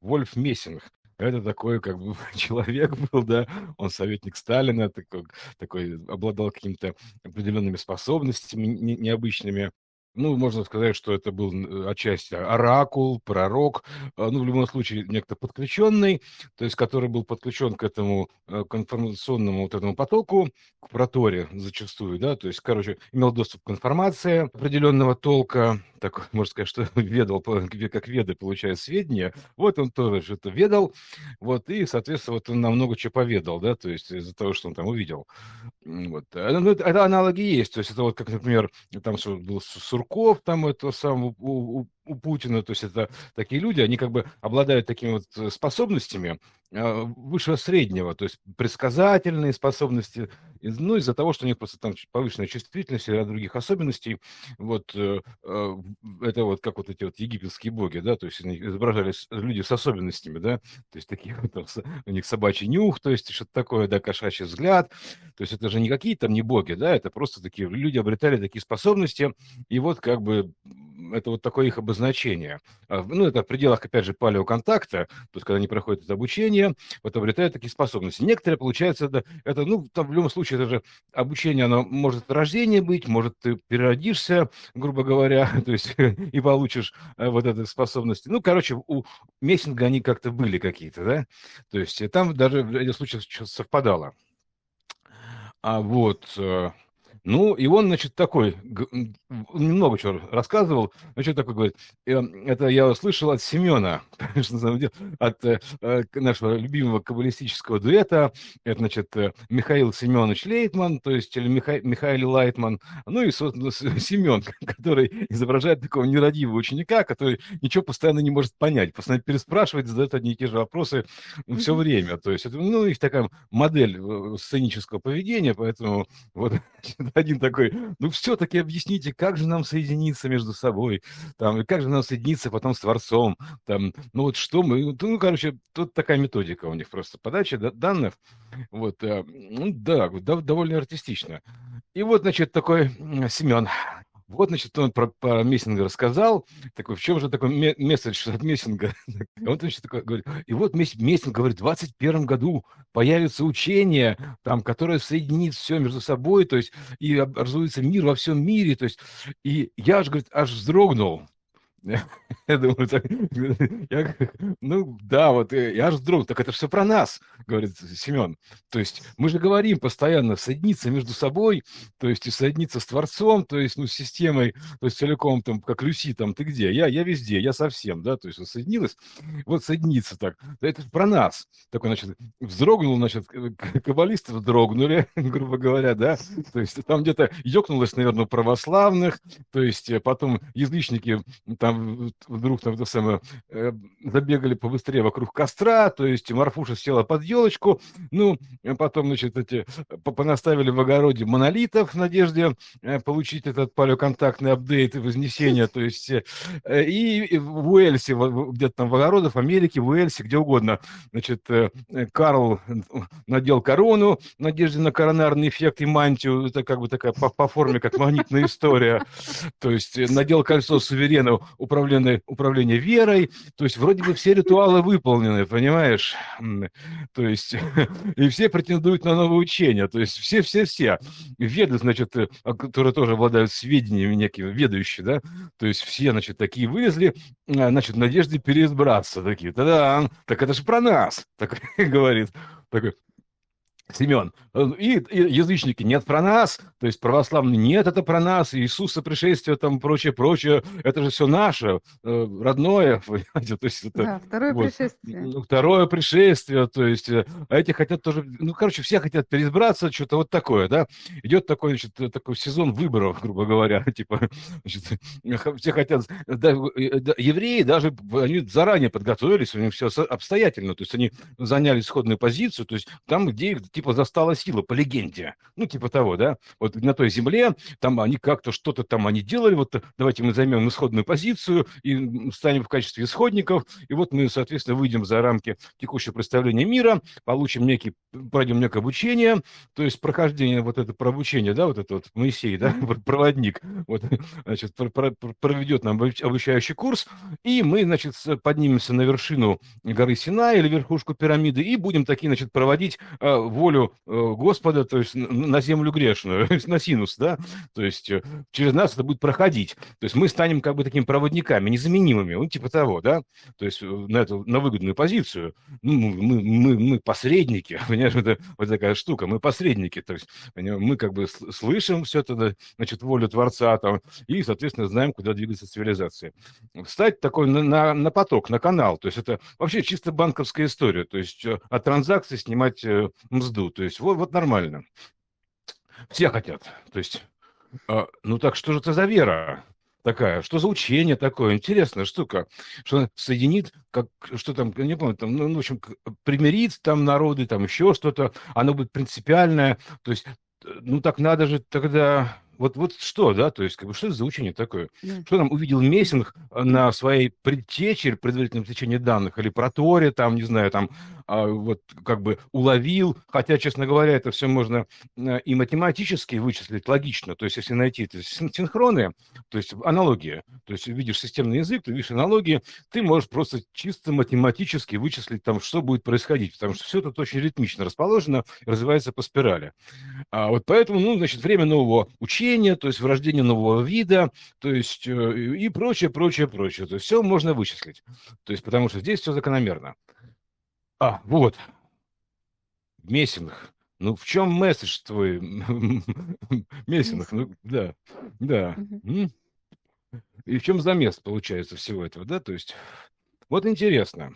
Вольф Мессинг. Это такой как бы человек был, да, он советник Сталина, такой, такой обладал какими-то определенными способностями необычными ну, можно сказать, что это был отчасти оракул, пророк, а, ну, в любом случае, некто подключенный, то есть который был подключен к этому э, к информационному вот этому потоку, к проторе зачастую, да, то есть, короче, имел доступ к информации определенного толка, так можно сказать, что ведал, как веды получают сведения, вот он тоже что-то ведал, вот, и, соответственно, вот он намного много чего поведал, да, то есть из-за того, что он там увидел. Вот. Э, ну, это аналоги есть, то есть это вот как, например, там все было с Сурков там это сам у Путина, то есть это такие люди, они как бы обладают такими вот э, способностями а, высшего среднего, то есть предсказательные способности, ну, из-за того, что у них просто там повышенная чувствительность и ряд других особенностей, вот э, а, это вот как вот эти вот египетские боги, да, то есть они изображались люди с особенностями, да, то есть такие вот там, у них собачий нюх, то есть что-то такое, да, кошачий взгляд, то есть это же не какие там не боги, да, это просто такие люди обретали такие способности, и вот как бы это вот такое их обозначение. А, ну, это в пределах, опять же, палеоконтакта, то есть когда они проходят это обучение, вот обретают такие способности. Некоторые, получается, это, это ну, там в любом случае, это же обучение, оно может от рождения быть, может ты переродишься, грубо говоря, то есть и получишь э, вот эти способности. Ну, короче, у Мессинга они как-то были какие-то, да? То есть там даже в ряде случаев совпадало. А вот... Э, ну, и он, значит, такой, немного чего рассказывал, значит, такой говорит, «Эм, это я услышал от Семена, от э, э, нашего любимого каббалистического дуэта, это, значит, э, Михаил Семенович Лейтман, то есть, или Миха- Михаил Лайтман, ну и, собственно, Семен, который изображает такого нерадивого ученика, который ничего постоянно не может понять, постоянно переспрашивает, задает одни и те же вопросы все время, то есть, это, ну, их такая модель сценического поведения, поэтому вот один такой, ну все-таки объясните, как же нам соединиться между собой, там, и как же нам соединиться потом с Творцом, там, ну вот что мы, ну, короче, тут такая методика у них просто, подача данных, вот, э, ну, да, довольно артистично. И вот, значит, такой Семен, вот, значит, он про, про Мессинга рассказал, такой, в чем же такой месседж от Мессинга? А он, значит, такой говорит, и вот Мессинг говорит, в 21 году появится учение, там, которое соединит все между собой, то есть, и образуется мир во всем мире, то есть, и я же, говорит, аж вздрогнул, Я думаю, так, я, ну да, вот э, я же друг, так это все про нас, говорит Семен. То есть мы же говорим постоянно соединиться между собой, то есть и соединиться с Творцом, то есть ну с системой, то есть целиком там, как Люси, там ты где? Я, я везде, я совсем, да, то есть вот соединилась, вот соединиться так. Это про нас. Такой, значит, вздрогнул, значит, каббалисты вздрогнули, грубо говоря, да, то есть там где-то ёкнулось, наверное, православных, то есть э, потом язычники там там вдруг там то самое, э, забегали побыстрее вокруг костра, то есть Марфуша села под елочку, ну, а потом, значит, эти, э, понаставили в огороде монолитов в надежде э, получить этот палеоконтактный апдейт и вознесение, то есть и в Уэльсе, где-то там в огородах, в Америке, в Уэльсе, где угодно, значит, Карл надел корону в надежде на коронарный эффект и мантию, это как бы такая по, по форме, как магнитная история, то есть надел кольцо суверена, управление, управление верой, то есть вроде бы все ритуалы выполнены, понимаешь? То есть и все претендуют на новое учение, то есть все-все-все. Веды, значит, э, которые тоже обладают сведениями некими, ведущие, да, то есть все, значит, такие вылезли, а, значит, в надежде переизбраться такие, та-дам, так это же про нас, так говорит такой, Семен, э, и, и язычники, нет про нас, то есть православные, нет, это про нас, Иисуса пришествие, там, прочее, прочее, это же все наше, э, родное, понимаете, то есть это... Да, второе вот, пришествие. Ну, второе пришествие, то есть, э, а эти хотят тоже, ну, короче, все хотят переизбраться, что-то вот такое, да, идет такой, значит, такой сезон выборов, грубо говоря, типа, значит, все хотят, да, евреи даже, они заранее подготовились, у них все обстоятельно, то есть они заняли исходную позицию, то есть там, где, типа, типа застала сила, по легенде. Ну, типа того, да. Вот на той земле, там они как-то что-то там они делали, вот давайте мы займем исходную позицию и станем в качестве исходников, и вот мы, соответственно, выйдем за рамки текущего представления мира, получим некий, пройдем некое обучение, то есть прохождение вот это про обучение, да, вот этот вот Моисей, да, проводник, вот, значит, проведет нам обучающий курс, и мы, значит, поднимемся на вершину горы Сина или верхушку пирамиды, и будем такие, значит, проводить а, волю волю э, Господа, то есть на землю грешную, на синус, да, то есть э, через нас это будет проходить. То есть мы станем как бы такими проводниками, незаменимыми, ну, типа того, да, то есть э, на, эту, на выгодную позицию. Ну, мы, мы, мы посредники, понимаешь, это вот такая штука, мы посредники, то есть мы как бы слышим все это, значит, волю Творца там, и, соответственно, знаем, куда двигаться цивилизация. Встать такой на, на, на поток, на канал, то есть это вообще чисто банковская история, то есть от транзакции снимать мзду жду. То есть вот, вот нормально. Все хотят. То есть, э, ну так что же это за вера? такая, что за учение такое, интересная штука, что соединит, как, что там, не помню, там, ну, ну в общем, примирит там народы, там еще что-то, оно будет принципиальное, то есть, э, ну, так надо же тогда, вот, вот что, да, то есть, как бы, что это за учение такое? Yeah. Что там увидел Мессинг э, на своей предтече, предварительном течении данных, или проторе, там, не знаю, там, а, вот как бы уловил, хотя, честно говоря, это все можно э, и математически вычислить логично, то есть если найти это синхроны, то есть аналогии то есть видишь системный язык, ты видишь аналогии, ты можешь просто чисто математически вычислить там, что будет происходить, потому что все тут очень ритмично расположено, развивается по спирали. А вот поэтому, ну, значит, время нового учения, то есть врождение нового вида, то есть э, и прочее, прочее, прочее. То есть все можно вычислить. То есть потому что здесь все закономерно. А, вот. Мессинг. Ну, в чем месседж твой? Ну, Мессинг, ну, да, да. И в чем замес получается всего этого, да? То есть, вот интересно.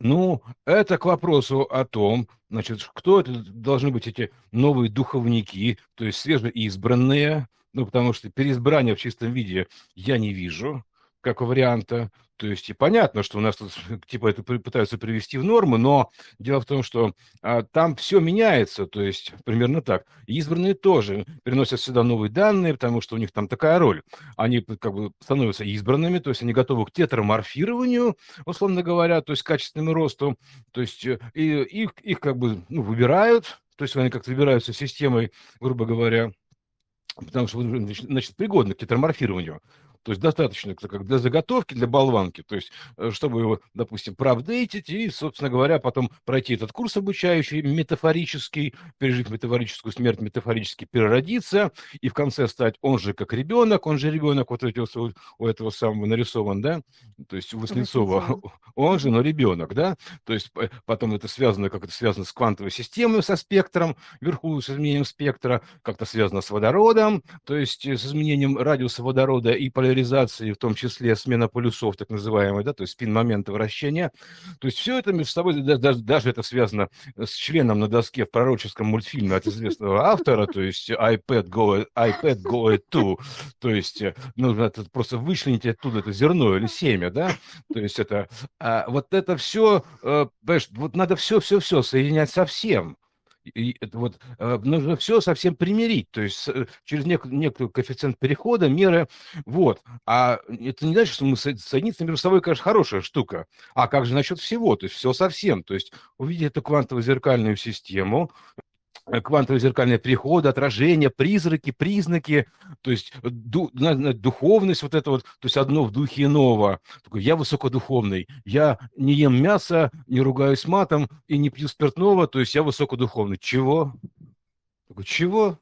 Ну, это к вопросу о том, значит, кто это должны быть эти новые духовники, то есть свежеизбранные, ну, потому что переизбрания в чистом виде я не вижу как варианта. То есть и понятно, что у нас тут типа это пытаются привести в нормы, но дело в том, что а, там все меняется, то есть примерно так. избранные тоже переносят сюда новые данные, потому что у них там такая роль. Они как бы становятся избранными, то есть они готовы к тетраморфированию, условно говоря, то есть к качественному росту, то есть э, и, их, их как бы ну, выбирают, то есть они как-то выбираются системой, грубо говоря, потому что значит, пригодны к тетраморфированию. То есть достаточно как для заготовки, для болванки, то есть э, чтобы его, допустим, проапдейтить и, собственно говоря, потом пройти этот курс обучающий метафорический, пережить метафорическую смерть, метафорически переродиться и в конце стать он же как ребенок, он же ребенок вот эти, у этого самого нарисован, да, то есть у Васнецова, он же, но ребенок, да, то есть э, потом это связано, как это связано с квантовой системой, со спектром, вверху с изменением спектра, как-то связано с водородом, то есть э, с изменением радиуса водорода и полярности поляризации, в том числе смена полюсов, так называемая, да, то есть спин момента вращения. То есть все это между собой, даже, даже это связано с членом на доске в пророческом мультфильме от известного автора, то есть iPad Go, iPad Go to, то есть э, нужно это, просто вычленить оттуда это зерно или семя, да, то есть это, а, вот это все, э, понимаешь, вот надо все-все-все соединять со всем, и, вот, э, нужно все совсем примирить, то есть э, через нек- некий коэффициент перехода, меры, вот. А это не значит, что мы соединиться между собой, конечно, хорошая штука. А как же насчет всего, то есть все совсем, то есть увидеть эту квантово-зеркальную систему, Э, квантовые зеркальные переходы, отражения, призраки, признаки, то есть э, ду, духовность вот это вот, то есть одно в духе иного. я высокодуховный, я не ем мясо, не ругаюсь матом и не пью спиртного, то есть я высокодуховный. Чего? чего?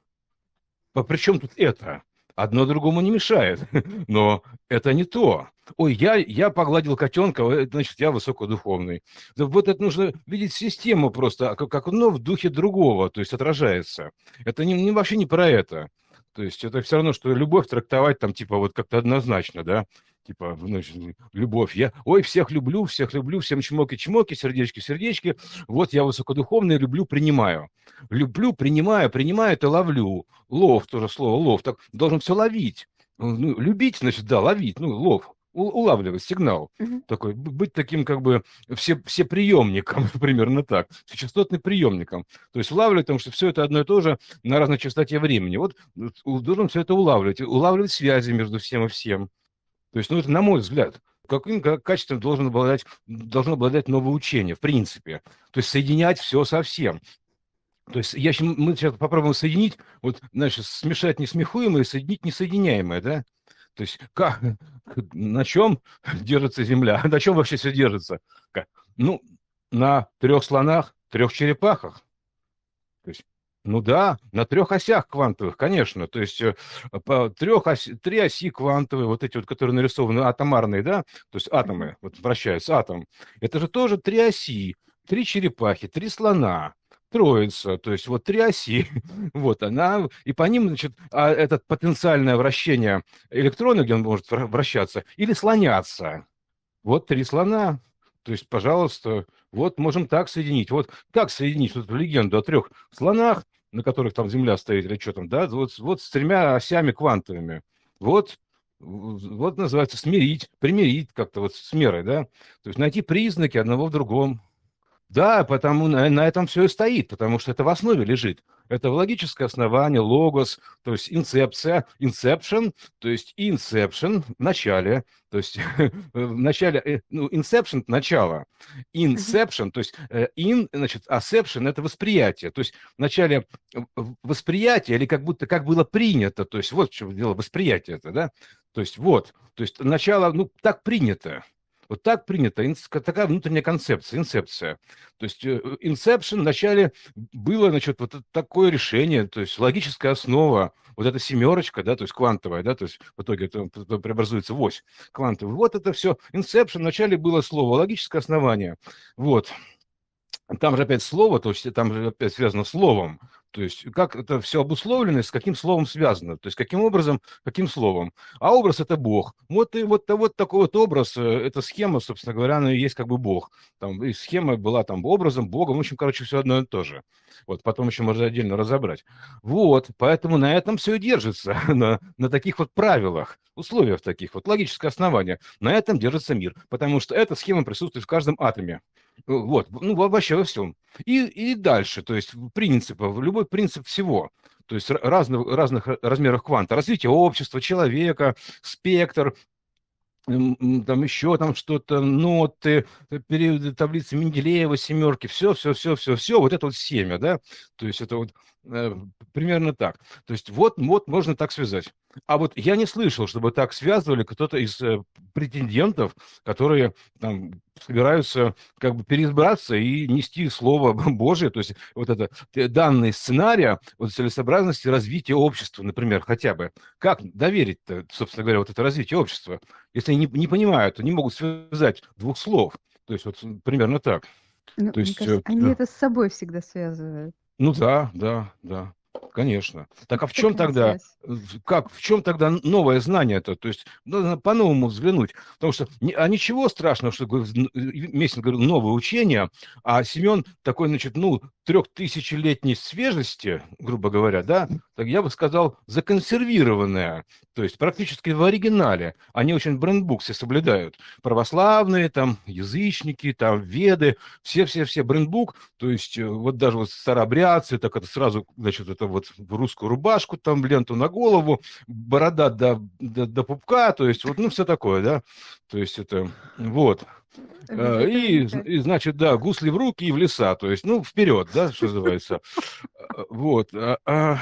А при чем тут это? Одно другому не мешает, но это не то. Ой, я, я погладил котенка, э, значит, я высокодуховный. Вот это нужно видеть систему просто, а, как, как оно в духе другого, то есть отражается. Это не, не, вообще не про это. То есть это все равно, что любовь трактовать там типа вот как-то однозначно, да? Типа, значит, любовь. Я, ой, всех люблю, всех люблю, всем чмоки-чмоки, сердечки-сердечки. Вот я высокодуховный, люблю, принимаю. Люблю, принимаю, принимаю, это ловлю. Лов, тоже слово лов. Так должен все ловить. Ну, любить, значит, да, ловить, ну, лов улавливать сигнал. Угу. Такой, быть таким как бы все, все приемником, примерно так, частотным приемником. То есть улавливать, потому что все это одно и то же на разной частоте времени. Вот э, должен все это улавливать, улавливать связи между всем и всем. То есть, ну, это на мой взгляд. Каким качеством должен обладать, должно обладать новое учение, в принципе. То есть соединять все со всем. То есть я, мы сейчас попробуем соединить, вот, значит, смешать несмехуемое, соединить несоединяемое, да? То есть как, на чем держится земля? На чем вообще все держится? Как? Ну, на трех слонах, трех черепахах. То есть ну да, на трех осях квантовых, конечно. То есть э, по трех оси, три оси квантовые, вот эти вот, которые нарисованы атомарные, да, то есть атомы, вот вращаются атом. Это же тоже три оси, три черепахи, три слона троица, то есть вот три оси, вот она, и по ним, значит, а это потенциальное вращение электрона, где он может вращаться, или слоняться. Вот три слона, то есть, пожалуйста, вот можем так соединить. Вот как соединить вот эту легенду о трех слонах, на которых там Земля стоит или что там, да, вот, вот с тремя осями квантовыми. Вот вот называется смирить, примирить как-то вот с мерой, да, то есть найти признаки одного в другом, да, потому на, на этом все и стоит, потому что это в основе лежит. Это в логическое основание, логос, то есть инцепция, инцепшн, то есть инцепшн в начале, то есть в начале, э, ну, инцепшн – начало, инцепшн, то есть э, ин, значит, asception – это восприятие, то есть в начале восприятие или как будто как было принято, то есть вот в чем дело восприятие это, да, то есть вот, то есть начало, ну, так принято, вот так принято, такая внутренняя концепция, инцепция. То есть э, э, инцепшн вначале было, значит, вот такое решение, то есть логическая основа, вот эта семерочка, да, то есть квантовая, да, то есть в итоге это преобразуется в ось квантовая. Вот это все. Инцепшн вначале было слово, логическое основание. Вот. Там же опять слово, то есть там же опять связано словом. То есть как это все обусловлено, с каким словом связано, то есть каким образом, каким словом. А образ – это Бог. Вот, и вот, вот такой вот образ, э, эта схема, собственно говоря, она и есть как бы Бог. Там и схема была там образом, Богом, в общем, короче, все одно и то же. Вот, потом еще можно отдельно разобрать. Вот, поэтому на этом все и держится, на, на таких вот правилах, условиях таких, вот логическое основание. На этом держится мир, потому что эта схема присутствует в каждом атоме. Э, вот, ну, вообще во всем. И, и дальше, то есть принципов, любой принцип всего, то есть разных, разных размеров кванта, развитие общества, человека, спектр, там еще там что-то, ноты, э, периоды таблицы Менделеева, семерки, все, все, все, все, все, вот это вот семя, да, то есть это вот Э, примерно так. То есть вот, вот можно так связать. А вот я не слышал, чтобы так связывали кто-то из э, претендентов, которые там собираются как бы переизбраться и нести слово Божие, то есть вот это э, данные сценария вот целесообразности развития общества, например, хотя бы. Как доверить, собственно говоря, вот это развитие общества? Если они не, не понимают, то не могут связать двух слов. То есть вот примерно так. Ну, то есть, кажется, они это с собой всегда связывают. Ну да, да, да. Конечно. Так а в чем тогда, как, в чем тогда новое знание-то? То есть надо по-новому взглянуть. Потому что, а ничего страшного, что Мессин говорил новое учение, а Семен такой, значит, ну, трехтысячелетней свежести, грубо говоря, да, так я бы сказал, законсервированное, то есть практически в оригинале. Они очень брендбуксы соблюдают. Православные, там, язычники, там, веды, все-все-все брендбук, то есть э, вот даже вот старообрядцы так это сразу, значит, что-то вот в русскую рубашку, там ленту на голову, борода до, до, до пупка, то есть вот, ну, все такое, да, то есть это, вот. А, и, и, значит, да, гусли в руки и в леса, то есть, ну, вперед, да, что называется. А, вот. А,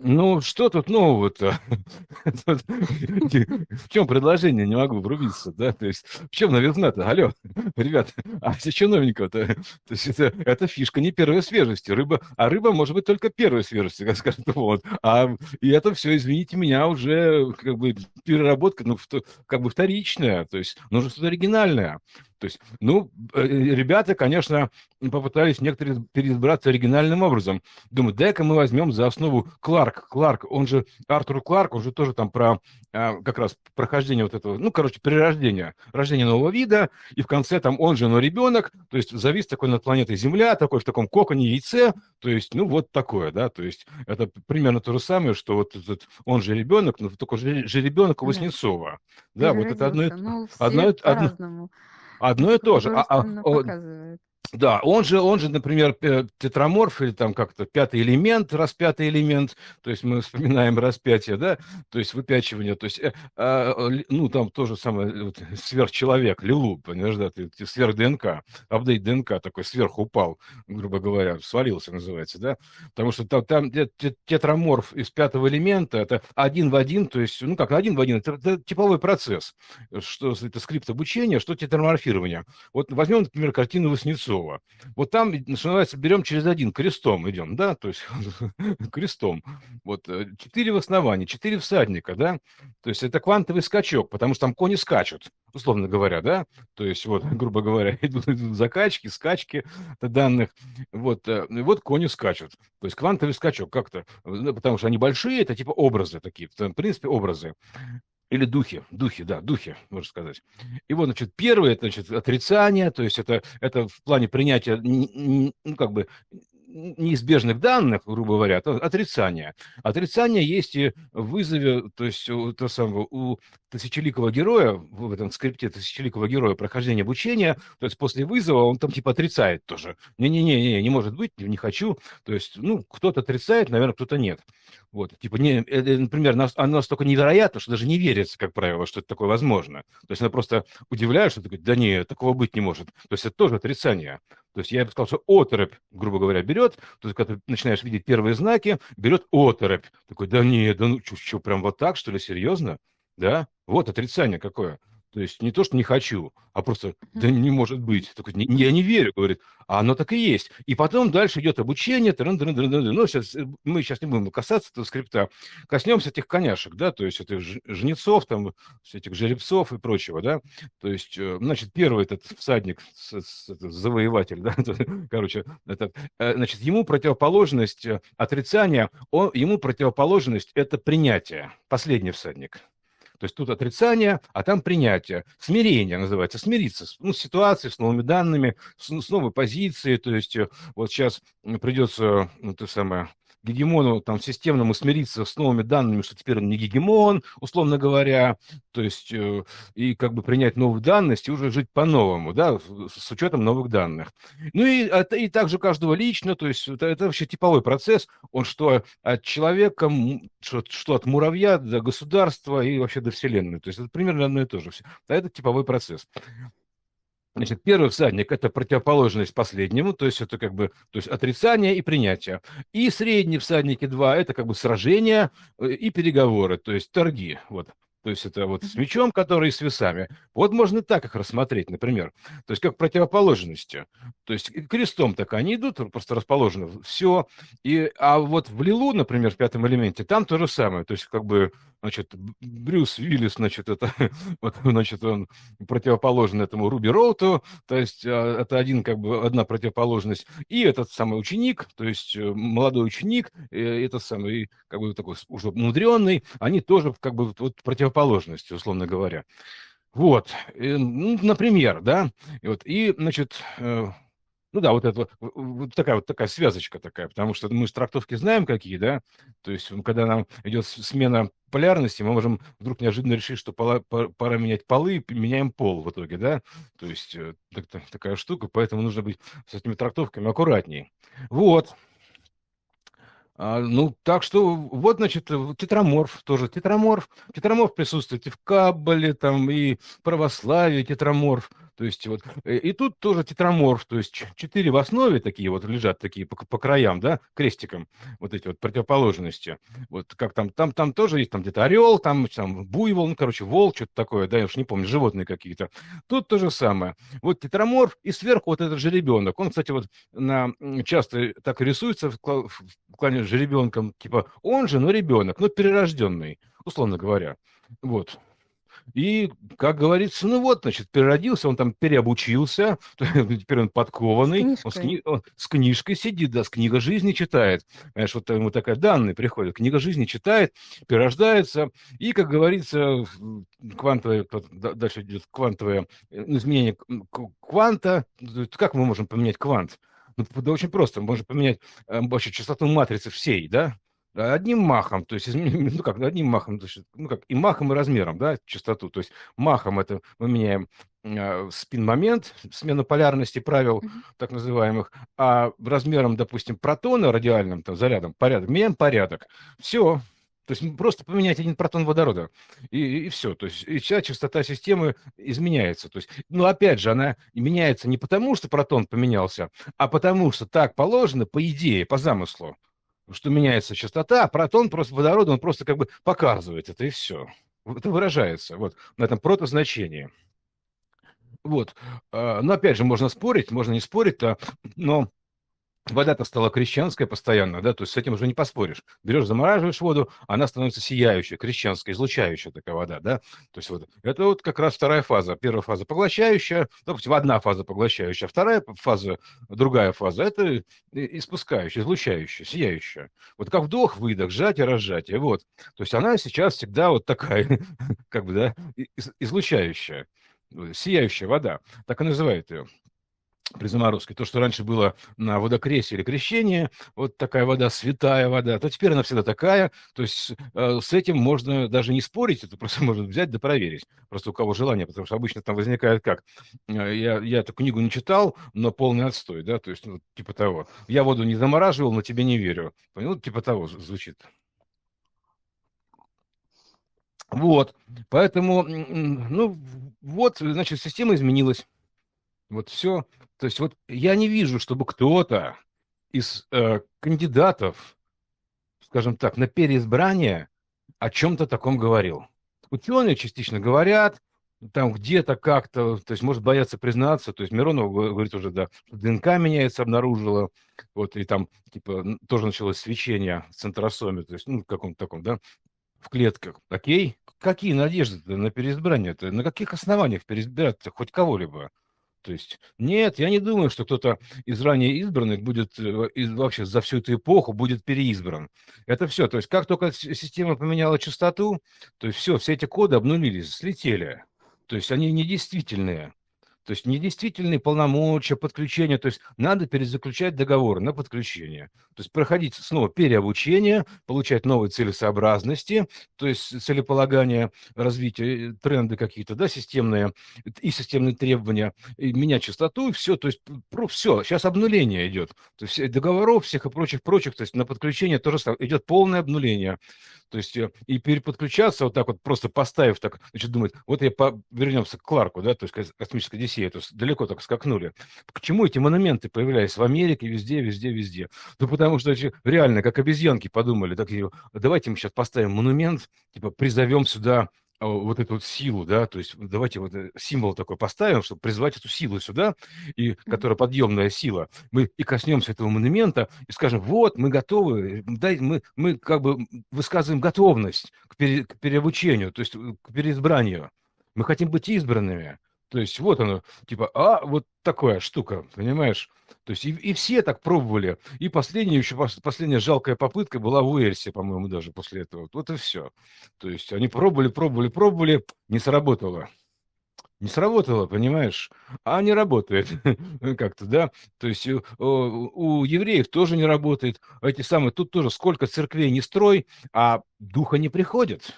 ну, что тут нового-то? В чем предложение? Не могу врубиться, да? То есть, в чем новизна-то? Алло, ребят, а что новенького-то? То есть, это, это фишка не первой свежести. Рыба, а рыба может быть только первой свежести, как скажут, вот. А, и это все, извините меня, уже как бы переработка, ну, как бы вторичная. То есть, нужно что-то оригинальное. То есть, ну, э, ребята, конечно, попытались некоторые переизбраться оригинальным образом. Думаю, дай-ка мы возьмем за основу Кларк. Кларк, он же Артур Кларк, он же тоже там про а, как раз прохождение вот этого, ну, короче, перерождение, рождение нового вида, и в конце там он же, но ребенок, то есть завис такой над планетой Земля, такой в таком коконе яйце, то есть, ну, вот такое, да, то есть это примерно то же самое, что вот этот, он же ребенок, но только же, же ребенок у Васнецова. Да, да вот это одно, ну, одно, одно, Одно и то же. А, а, да, он же, он же, например, э, тетраморф или там как-то пятый элемент, распятый элемент, то есть мы вспоминаем распятие, да, то есть выпячивание, то есть, э, э, ну, там тоже самое, вот, сверхчеловек, Лилу, понимаешь, да, ты, ты сверх ДНК, апдейт ДНК такой сверху упал, грубо говоря, свалился, называется, да, потому что там, там тетраморф из пятого элемента, это один в один, то есть, ну, как один в один, это, это типовой процесс, что это скрипт обучения, что тетраморфирование. Вот возьмем, например, картину Васнецова, Христова. Вот там, что называется, берем через один, крестом идем, да, то есть крестом. Вот э, четыре в основании, четыре всадника, да, то есть это квантовый скачок, потому что там кони скачут, условно говоря, да, то есть вот, грубо говоря, идут, идут закачки, скачки данных, вот, э, вот кони скачут, то есть квантовый скачок как-то, э, ну, потому что они большие, это типа образы такие, в принципе, образы. Или духи, духи, да, духи, можно сказать. И вот, значит, первое, это, значит, отрицание, то есть это, это в плане принятия, ну, как бы, неизбежных данных, грубо говоря, отрицание. Отрицание есть и в вызове, то есть у, то самого, у тысячеликого героя, в этом скрипте тысячеликого героя прохождения обучения, то есть после вызова он там типа отрицает тоже. Не-не-не, не может быть, не хочу. То есть, ну, кто-то отрицает, наверное, кто-то нет. Вот, типа, не, это, э, например, оно настолько невероятно, что даже не верится, как правило, что это такое возможно. То есть она просто удивляет, что такой, да не, такого быть не может. То есть это тоже отрицание. То есть я бы сказал, что оторопь, грубо говоря, берет, то есть когда ты начинаешь видеть первые знаки, берет оторопь. Такой, да не, да ну, что, прям вот так, что ли, серьезно? Да? Вот отрицание какое. То есть не то, что не хочу, а просто, да не может быть. Такой, я не верю, говорит. А оно так и есть. И потом дальше идет обучение. Трын, трын, трын, трын. Ну, сейчас, э, мы сейчас не будем касаться этого скрипта. Коснемся этих коняшек, да, то есть этих жнецов, там, этих жеребцов и прочего, да. То есть, э, значит, первый этот всадник, завоеватель, да, короче, этот, э, значит, ему противоположность отрицания, он, ему противоположность – это принятие. Последний всадник – то есть тут отрицание, а там принятие. Смирение называется, смириться ну, с ситуацией, с новыми данными, с, ну, с новой позицией. То есть э, вот сейчас придется, ну, то самое, гегемону там системному смириться с новыми данными, что теперь он не гегемон, условно говоря, то есть э, и как бы принять новые данные, и уже жить по-новому, да, с учетом новых данных. Ну и, а, и также каждого лично, то есть это, это вообще типовой процесс, он что от человека, что, что от муравья до государства и вообще до вселенной, то есть это примерно одно и то же все. А это типовой процесс. Значит, первый всадник – это противоположность последнему, то есть это как бы то есть отрицание и принятие. И средние всадники два – это как бы сражения э, и переговоры, то есть торги. Вот. То есть это вот с мечом, который и с весами. Вот можно так их рассмотреть, например. То есть как противоположности. То есть крестом так они идут, просто расположено все. И, а вот в Лилу, например, в пятом элементе, там то же самое. То есть как бы значит, Брюс Виллис значит, это, вот, значит, он противоположен этому Руби Роуту, то есть а, это один, как бы, одна противоположность, и этот самый ученик, то есть э, молодой ученик, э, этот самый, как бы, такой уже умудренный, они тоже, как бы, вот противоположности условно говоря. Вот, ну, например, да, и вот, и, значит, ну да, вот это вот, такая вот такая связочка такая, потому что мы же трактовки знаем какие, да, то есть когда нам идет смена полярности, мы можем вдруг неожиданно решить, что пола, пора менять полы, меняем пол в итоге, да, то есть э, так, так, такая штука, поэтому нужно быть с этими трактовками аккуратней. Вот. А, ну, так что вот, значит, тетраморф тоже тетраморф. Тетраморф присутствует и в Каббале, там, и православии тетраморф. То есть вот, э, и тут тоже тетраморф, то есть четыре в основе такие вот лежат, такие по, по краям, да, крестиком, вот эти вот противоположности. Вот как там, там, там тоже есть там где-то орел, там, там буйвол, ну, короче, волк, что-то такое, да, я уж не помню, животные какие-то. Тут то же самое. Вот тетраморф и сверху вот этот жеребенок. Он, кстати, вот на, часто так рисуется в, в, в клане жеребенком, типа он же, но ребенок, но перерожденный, условно говоря. Вот. И, как говорится, ну вот, значит, переродился, он там переобучился, теперь он подкованный, с он с, кни... он с книжкой сидит, да, с книга жизни читает. Знаешь, вот ему такая данные приходит, книга жизни читает, перерождается, и, как говорится, квантовое, дальше идет квантовое э, изменение кванта. Как мы можем поменять квант? Ну, да очень просто. Можно поменять э, вообще частоту матрицы всей, да? Одним махом, то есть, ну как, ну одним махом, то есть, ну как, и махом, и размером, да, частоту. То есть махом это мы меняем а, спин-момент, смену полярности правил mm-hmm. так называемых, а размером, допустим, протона радиальным там, зарядом, порядок, меняем порядок. Все. То есть просто поменять один протон водорода, и, и все. То есть и вся частота системы изменяется. То есть, ну, опять же, она меняется не потому, что протон поменялся, а потому что так положено, по идее, по замыслу что меняется частота, а протон просто водорода, он просто как бы показывает это, и все. Это выражается вот на этом протозначении. Вот. А, но ну, опять же, можно спорить, можно не спорить, но вода-то стала крещенская постоянно, да, то есть с этим уже не поспоришь. Берешь, замораживаешь воду, она становится сияющей, крещенская, излучающая такая вода, да. То есть вот это вот как раз вторая фаза. Первая фаза поглощающая, ну, допустим, одна фаза поглощающая, а вторая фаза, другая фаза, это испускающая, излучающая, сияющая. Вот как вдох, выдох, сжатие, разжатие, вот. То есть она сейчас всегда вот такая, как бы, да, излучающая, сияющая вода, так и называют ее при заморозке. То, что раньше было на водокресе или крещение, вот такая вода, святая вода, то теперь она всегда такая. То есть э, с этим можно даже не спорить, это просто можно взять да проверить. Просто у кого желание, потому что обычно там возникает как. Э, я, я эту книгу не читал, но полный отстой, да, то есть ну, типа того. Я воду не замораживал, но тебе не верю. Понял? Типа того звучит. Вот, поэтому, ну, вот, значит, система изменилась. Вот все. То есть вот я не вижу, чтобы кто-то из э, кандидатов, скажем так, на переизбрание о чем-то таком говорил. Ученые частично говорят, там где-то как-то, то есть может бояться признаться, то есть Миронов говорит уже, да, ДНК меняется, обнаружила, вот, и там, типа, тоже началось свечение в центросоме, то есть, ну, в каком-то таком, да, в клетках. Окей, какие надежды на переизбрание-то? На каких основаниях переизбирать хоть кого-либо? То есть нет, я не думаю, что кто-то из ранее избранных будет э, вообще за всю эту эпоху будет переизбран. Это все. То есть как только система поменяла частоту, то есть все, все эти коды обнулились, слетели. То есть они недействительные. То есть недействительные полномочия, подключение. То есть надо перезаключать договор на подключение. То есть проходить снова переобучение, получать новые целесообразности, то есть целеполагание, развитие, э, тренды какие-то, да, системные и системные требования, и менять частоту, и все. То есть про все. Сейчас обнуление идет. То есть договоров всех и прочих, прочих. То есть на подключение тоже идет полное обнуление. То есть э, и переподключаться вот так вот, просто поставив так, значит, думать, вот я по... вернемся к Кларку, да, то есть космическая десятка России эту далеко так скакнули. Почему эти монументы появлялись в Америке везде, везде, везде? Ну, потому что реально, как обезьянки подумали, так, давайте мы сейчас поставим монумент, типа призовем сюда а, вот эту вот силу, да, то есть давайте вот э, символ такой поставим, чтобы призвать эту силу сюда, и, которая подъемная сила, мы и коснемся этого монумента и скажем, вот, мы готовы, дай, мы, мы как бы высказываем готовность к, пере, к переобучению, то есть э, к переизбранию. Мы хотим быть избранными. То есть вот оно, типа, а, вот такая штука, понимаешь? То есть и, и все так пробовали. И последняя еще, последняя жалкая попытка была в Уэльсе, по-моему, даже после этого. Вот и все. То есть они пробовали, пробовали, пробовали, не сработало. Не сработало, понимаешь? А не работает как-то, да? То есть э, у, у евреев тоже не работает. Эти самые, тут тоже сколько церквей не строй, а духа не приходит.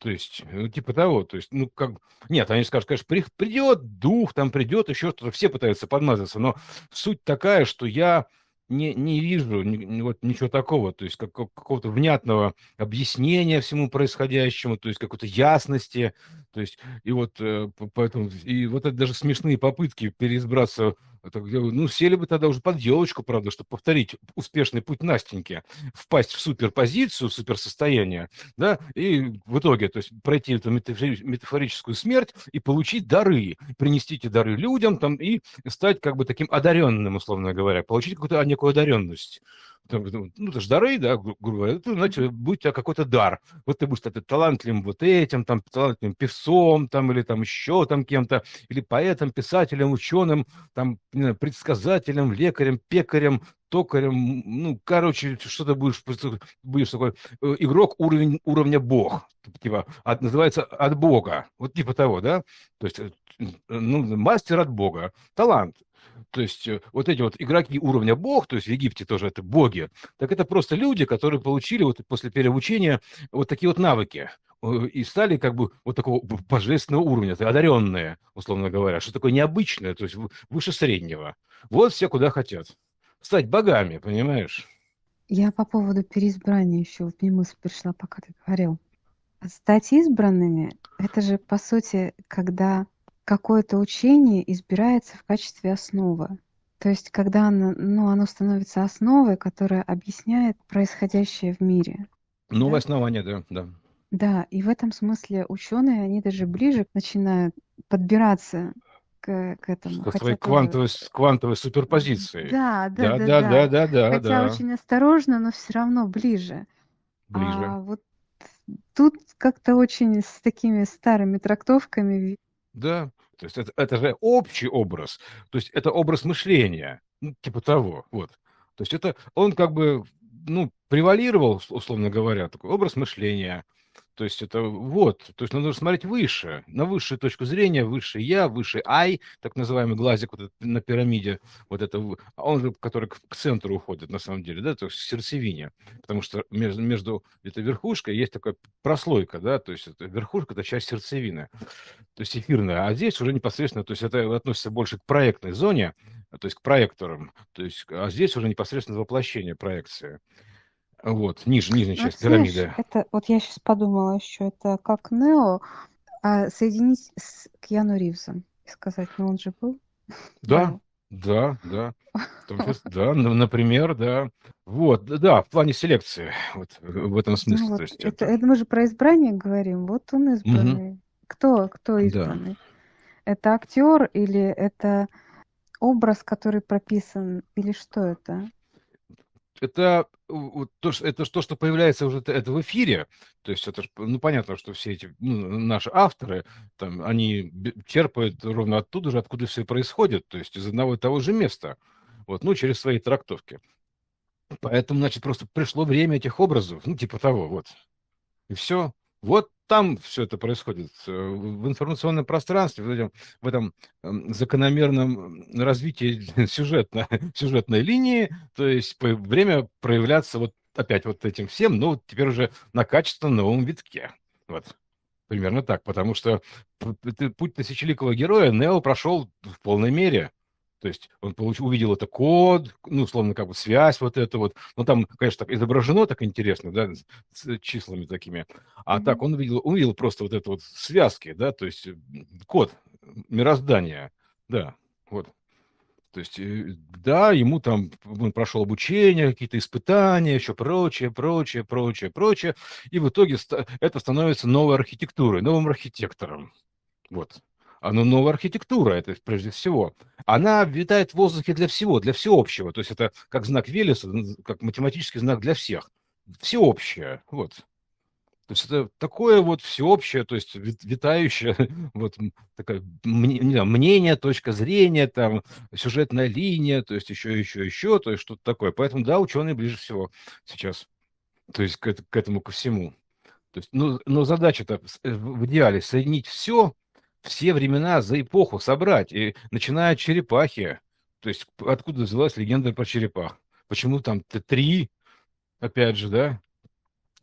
То есть, ну, типа того, то есть, ну, как... Нет, они скажут, конечно, придет дух, там придет еще что-то, все пытаются подмазаться, но суть такая, что я не, не вижу ни, вот ничего такого, то есть как, какого-то внятного объяснения всему происходящему, то есть какой-то ясности, то есть, и вот э, поэтому, и вот это даже смешные попытки переизбраться, так, ну, сели бы тогда уже под елочку, правда, чтобы повторить успешный путь Настеньки, впасть в суперпозицию, суперсостояние, да, и в итоге, то есть, пройти эту метафорическую смерть и получить дары, принести эти дары людям там и стать как бы таким одаренным, условно говоря, получить какую-то некую одаренность ну, это ну, же дары, да, грубо говоря, это, значит, будет у а, тебя какой-то дар. Вот ты будешь ты, талантливым вот этим, там, талантливым певцом, там, или там еще там кем-то, или поэтом, писателем, ученым, там, не знаю, предсказателем, лекарем, пекарем, токарем, ну, короче, что ты будешь, будешь такой э, игрок уровень, уровня бог, типа, от, называется от бога, вот типа того, да, то есть э, ну, мастер от Бога, талант. То есть э, вот эти вот игроки уровня бог, то есть в Египте тоже это боги, так это просто люди, которые получили вот после переобучения вот такие вот навыки э, и стали как бы вот такого божественного уровня, одаренные, условно говоря, что такое необычное, то есть выше среднего. Вот все куда хотят. Стать богами, понимаешь? Я по поводу переизбрания еще, вот мне мысль пришла, пока ты говорил. Стать избранными, это же, по сути, когда какое-то учение избирается в качестве основы. То есть, когда оно, ну, оно становится основой, которая объясняет происходящее в мире. Новое да? основание, да, да. Да, и в этом смысле ученые, они даже ближе начинают подбираться к, к этому. К своей квантовой, это... квантовой суперпозиции. Да, да, да, да, да, да. да, да Хотя да. очень осторожно, но все равно ближе. Ближе. А вот тут как-то очень с такими старыми трактовками. Да, то есть это, это же общий образ, то есть это образ мышления, ну, типа того, вот. То есть это он как бы, ну, превалировал, условно говоря, такой образ мышления – то есть это вот, то есть надо смотреть выше, на высшую точку зрения, выше я, выше ай, так называемый глазик вот этот, на пирамиде, вот это, а он же, который к центру уходит на самом деле, да, то есть сердцевине, потому что между, между этой верхушкой есть такая прослойка, да, то есть это верхушка – это часть сердцевины, то есть эфирная, а здесь уже непосредственно, то есть это относится больше к проектной зоне, то есть к проекторам, то есть, а здесь уже непосредственно воплощение проекции. Вот, ниже, нижняя ну, часть знаешь, пирамиды. Это, вот я сейчас подумала еще, это как Нео а, соединить с Киану Ривзом и сказать, ну он же был. Да, да, да. Числе, да, например, да. Вот, да, в плане селекции, вот э, в этом ну смысле. Ну, вот, есть, это, это... это мы же про избрание говорим, вот он избранный. Угу. Кто, кто избранный? Да. Это актер или это образ, который прописан, или что это? это, то, это то, что появляется уже это, в эфире. То есть это, ну, понятно, что все эти ну, наши авторы, там, они черпают ровно оттуда же, откуда все происходит, то есть из одного и того же места, вот, ну, через свои трактовки. Поэтому, значит, просто пришло время этих образов, ну, типа того, вот. И все. Вот там все это происходит, э, в информационном пространстве, в этом, в этом эм, закономерном развитии сюжетно, сюжетной линии, то есть время проявляться вот опять вот этим всем, но вот теперь уже на качественно новом витке. Вот. Примерно так, потому что путь тысячеликого героя Нео прошел в полной мере. То есть он получил, увидел это код, ну, словно как бы связь вот эту вот. Ну, там, конечно, так изображено так интересно, да, с числами такими. А mm-hmm. так он увидел, увидел просто вот это вот связки, да, то есть э, код мироздания, да, вот. То есть, э, да, ему там, он прошел обучение, какие-то испытания, еще прочее, прочее, прочее, прочее. И в итоге это становится новой архитектурой, новым архитектором. Вот. Оно новая архитектура, это прежде всего. Она витает в воздухе для всего, для всеобщего. То есть это как знак Велеса, как математический знак для всех. Всеобщее, вот. То есть это такое вот всеобщее, то есть витающее вот такое мнение, точка зрения, там, сюжетная линия, то есть еще, еще, еще, то есть что-то такое. Поэтому, да, ученые ближе всего сейчас, то есть к, к этому, ко всему. То есть, ну, но задача-то э, в идеале соединить все, все времена за эпоху собрать, и начиная от черепахи. То есть откуда взялась легенда про черепах? Почему там три, опять же, да?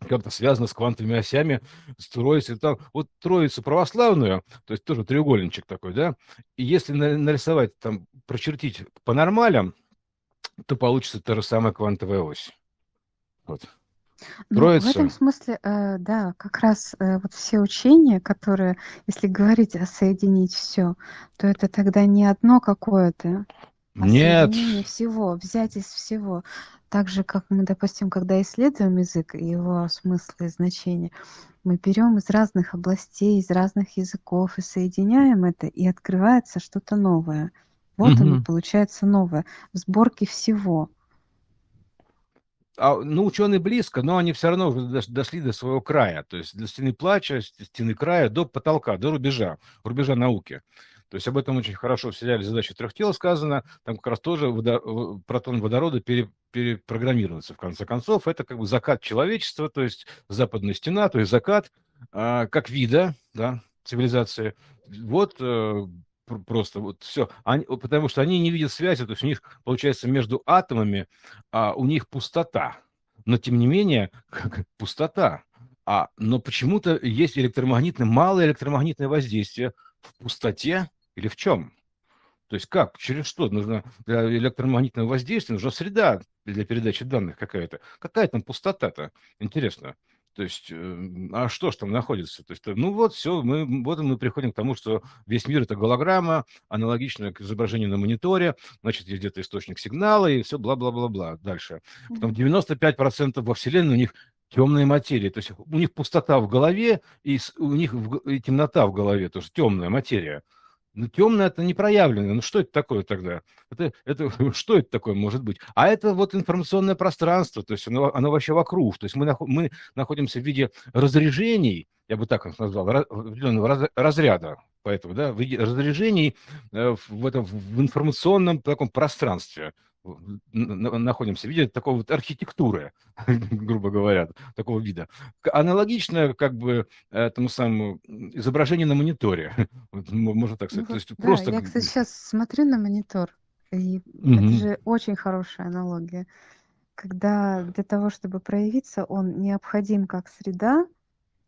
как-то связано с квантовыми осями, с троицей, там, вот троицу православную, то есть тоже треугольничек такой, да, и если нарисовать, там, прочертить по нормалям, то получится та же самая квантовая ось. Вот. Ну, В этом смысле, э, да, как раз э, вот все учения, которые, если говорить о соединить все, то это тогда не одно какое-то, а Нет. всего, взять из всего. Так же, как мы, допустим, когда исследуем язык и его смысл и значение, мы берем из разных областей, из разных языков и соединяем это, и открывается что-то новое. Вот угу. оно получается новое в сборке всего. А, ну, ученые близко, но они все равно уже дошли до своего края, то есть до стены плача, стены края, до потолка, до рубежа, рубежа науки. То есть об этом очень хорошо в сериале «Задача трех тел» сказано. Там как раз тоже водо... Э, протон водорода пере... перепрограммируется. В конце концов, это как бы закат человечества, то есть западная стена, то есть закат э, как вида да, цивилизации. Вот э, просто вот все. Они, потому что они не видят связи, то есть у них, получается, между атомами а, у них пустота. Но тем не менее, как, пустота. А, но почему-то есть электромагнитное, малое электромагнитное воздействие в пустоте или в чем? То есть как, через что нужно для электромагнитного воздействия, нужна среда для передачи данных какая-то. Какая там пустота-то? Интересно. То есть, эм, а что ж там находится? То есть, э, ну вот, все, мы, вот мы приходим к тому, что весь мир – это голограмма, аналогично к изображению на мониторе, значит, есть где-то источник сигнала, и все бла-бла-бла-бла дальше. Потом 95% во Вселенной у них темная материя. то есть у них пустота в голове, и у них темнота в голове, тоже темная материя – ну, темное это не проявленное. Ну, что это такое тогда? Это, это, что это такое может быть? А это вот информационное пространство, то есть оно, оно вообще вокруг. То есть мы, нах- мы находимся в виде разрежений, я бы так их назвал, раз, определенного раз, разряда, поэтому, да, в виде разрежений э, в, этом, в информационном таком пространстве находимся в виде такой вот архитектуры, грубо говоря, такого вида. Аналогично как бы этому самому изображению на мониторе, можно так сказать. Ну, То есть да, просто... Я, кстати, сейчас смотрю на монитор, и угу. это же очень хорошая аналогия. Когда для того, чтобы проявиться, он необходим как среда,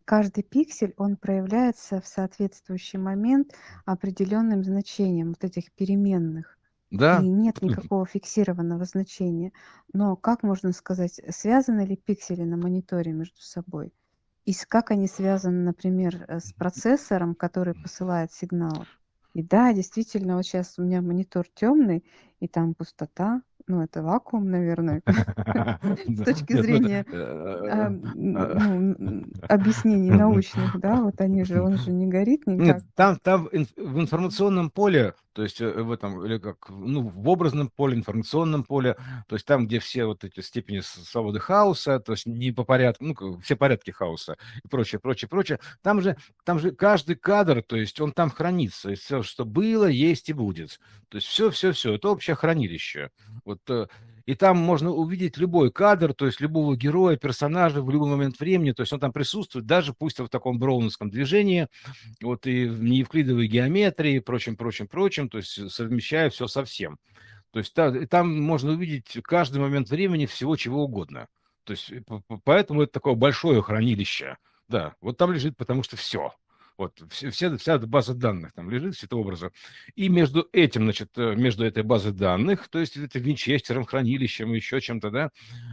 каждый пиксель, он проявляется в соответствующий момент определенным значением вот этих переменных. Да. И нет никакого фиксированного значения. Но как можно сказать, связаны ли пиксели на мониторе между собой? И как они связаны, например, э, с процессором, который посылает сигнал? И да, действительно, вот сейчас у меня монитор темный, и там пустота, ну, это вакуум, наверное, с точки зрения объяснений научных, да, вот они же, он же не горит никак. Нет, там в информационном поле то есть э, в этом, или как, ну, в образном поле, информационном поле, то есть там, где все вот эти степени свободы хаоса, то есть не по порядку, ну, все порядки хаоса и прочее, прочее, прочее, там же, там же каждый кадр, то есть он там хранится, то есть все, что было, есть и будет, то есть все, все, все, это общее хранилище, вот э, и там можно увидеть любой кадр, то есть любого героя, персонажа в любой момент времени, то есть он там присутствует, даже пусть в таком броуновском движении, вот и в неевклидовой геометрии, и прочим, прочим, прочим, то есть совмещая все со всем. То есть там, там можно увидеть каждый момент времени всего чего угодно. То есть э, поэтому это такое большое хранилище. Да, вот там лежит, потому что все. Вот, вся, вся база данных там лежит, все это образы. И между этим, значит, э, между этой базой данных, то есть это винчестером, хранилищем, еще чем-то, да,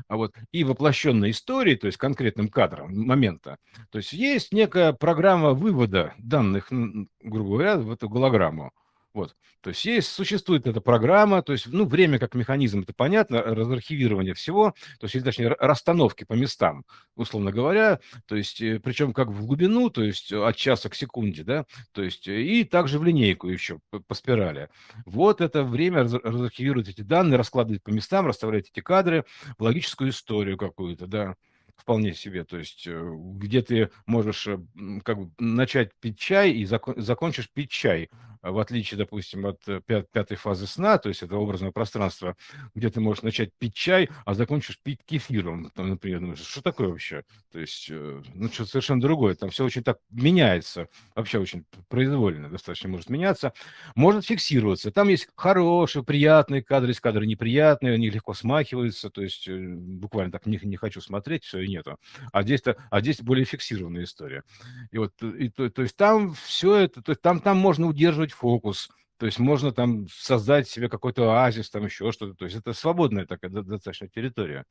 а вот, и воплощенной историей, то есть конкретным кадром момента, то есть есть некая программа вывода данных, грубо говоря, в эту голограмму. Вот. То есть есть, существует эта программа, то есть, ну, время как механизм, это понятно, разархивирование всего, то есть, точнее, расстановки по местам, условно говоря, то есть, э, причем как в глубину, то есть, э, от часа к секунде, да, то есть, э, и также в линейку еще по, по спирали. Вот это время разархивирует эти данные, раскладывает по местам, расставляет эти кадры в логическую историю какую-то, да вполне себе. То есть э, где ты можешь э, как бы начать пить чай и закон, закончишь пить чай, а в отличие, допустим, от э, пят, пятой фазы сна, то есть это образное пространство, где ты можешь начать пить чай, а закончишь пить кефиром, там, например. Думаешь, что такое вообще? То есть ну, что совершенно другое. Там все очень так меняется, вообще очень произвольно достаточно может меняться. Может фиксироваться. Там есть хорошие, приятные кадры, есть кадры неприятные, они легко смахиваются, то есть буквально так не, не хочу смотреть, все, истории нету. А здесь-то, а здесь более фиксированная история. И вот, э, и, то, то есть там все это, то есть там, там можно удерживать фокус, то есть можно там создать себе какой-то оазис, там еще что-то. То есть это свободная такая достаточно территория.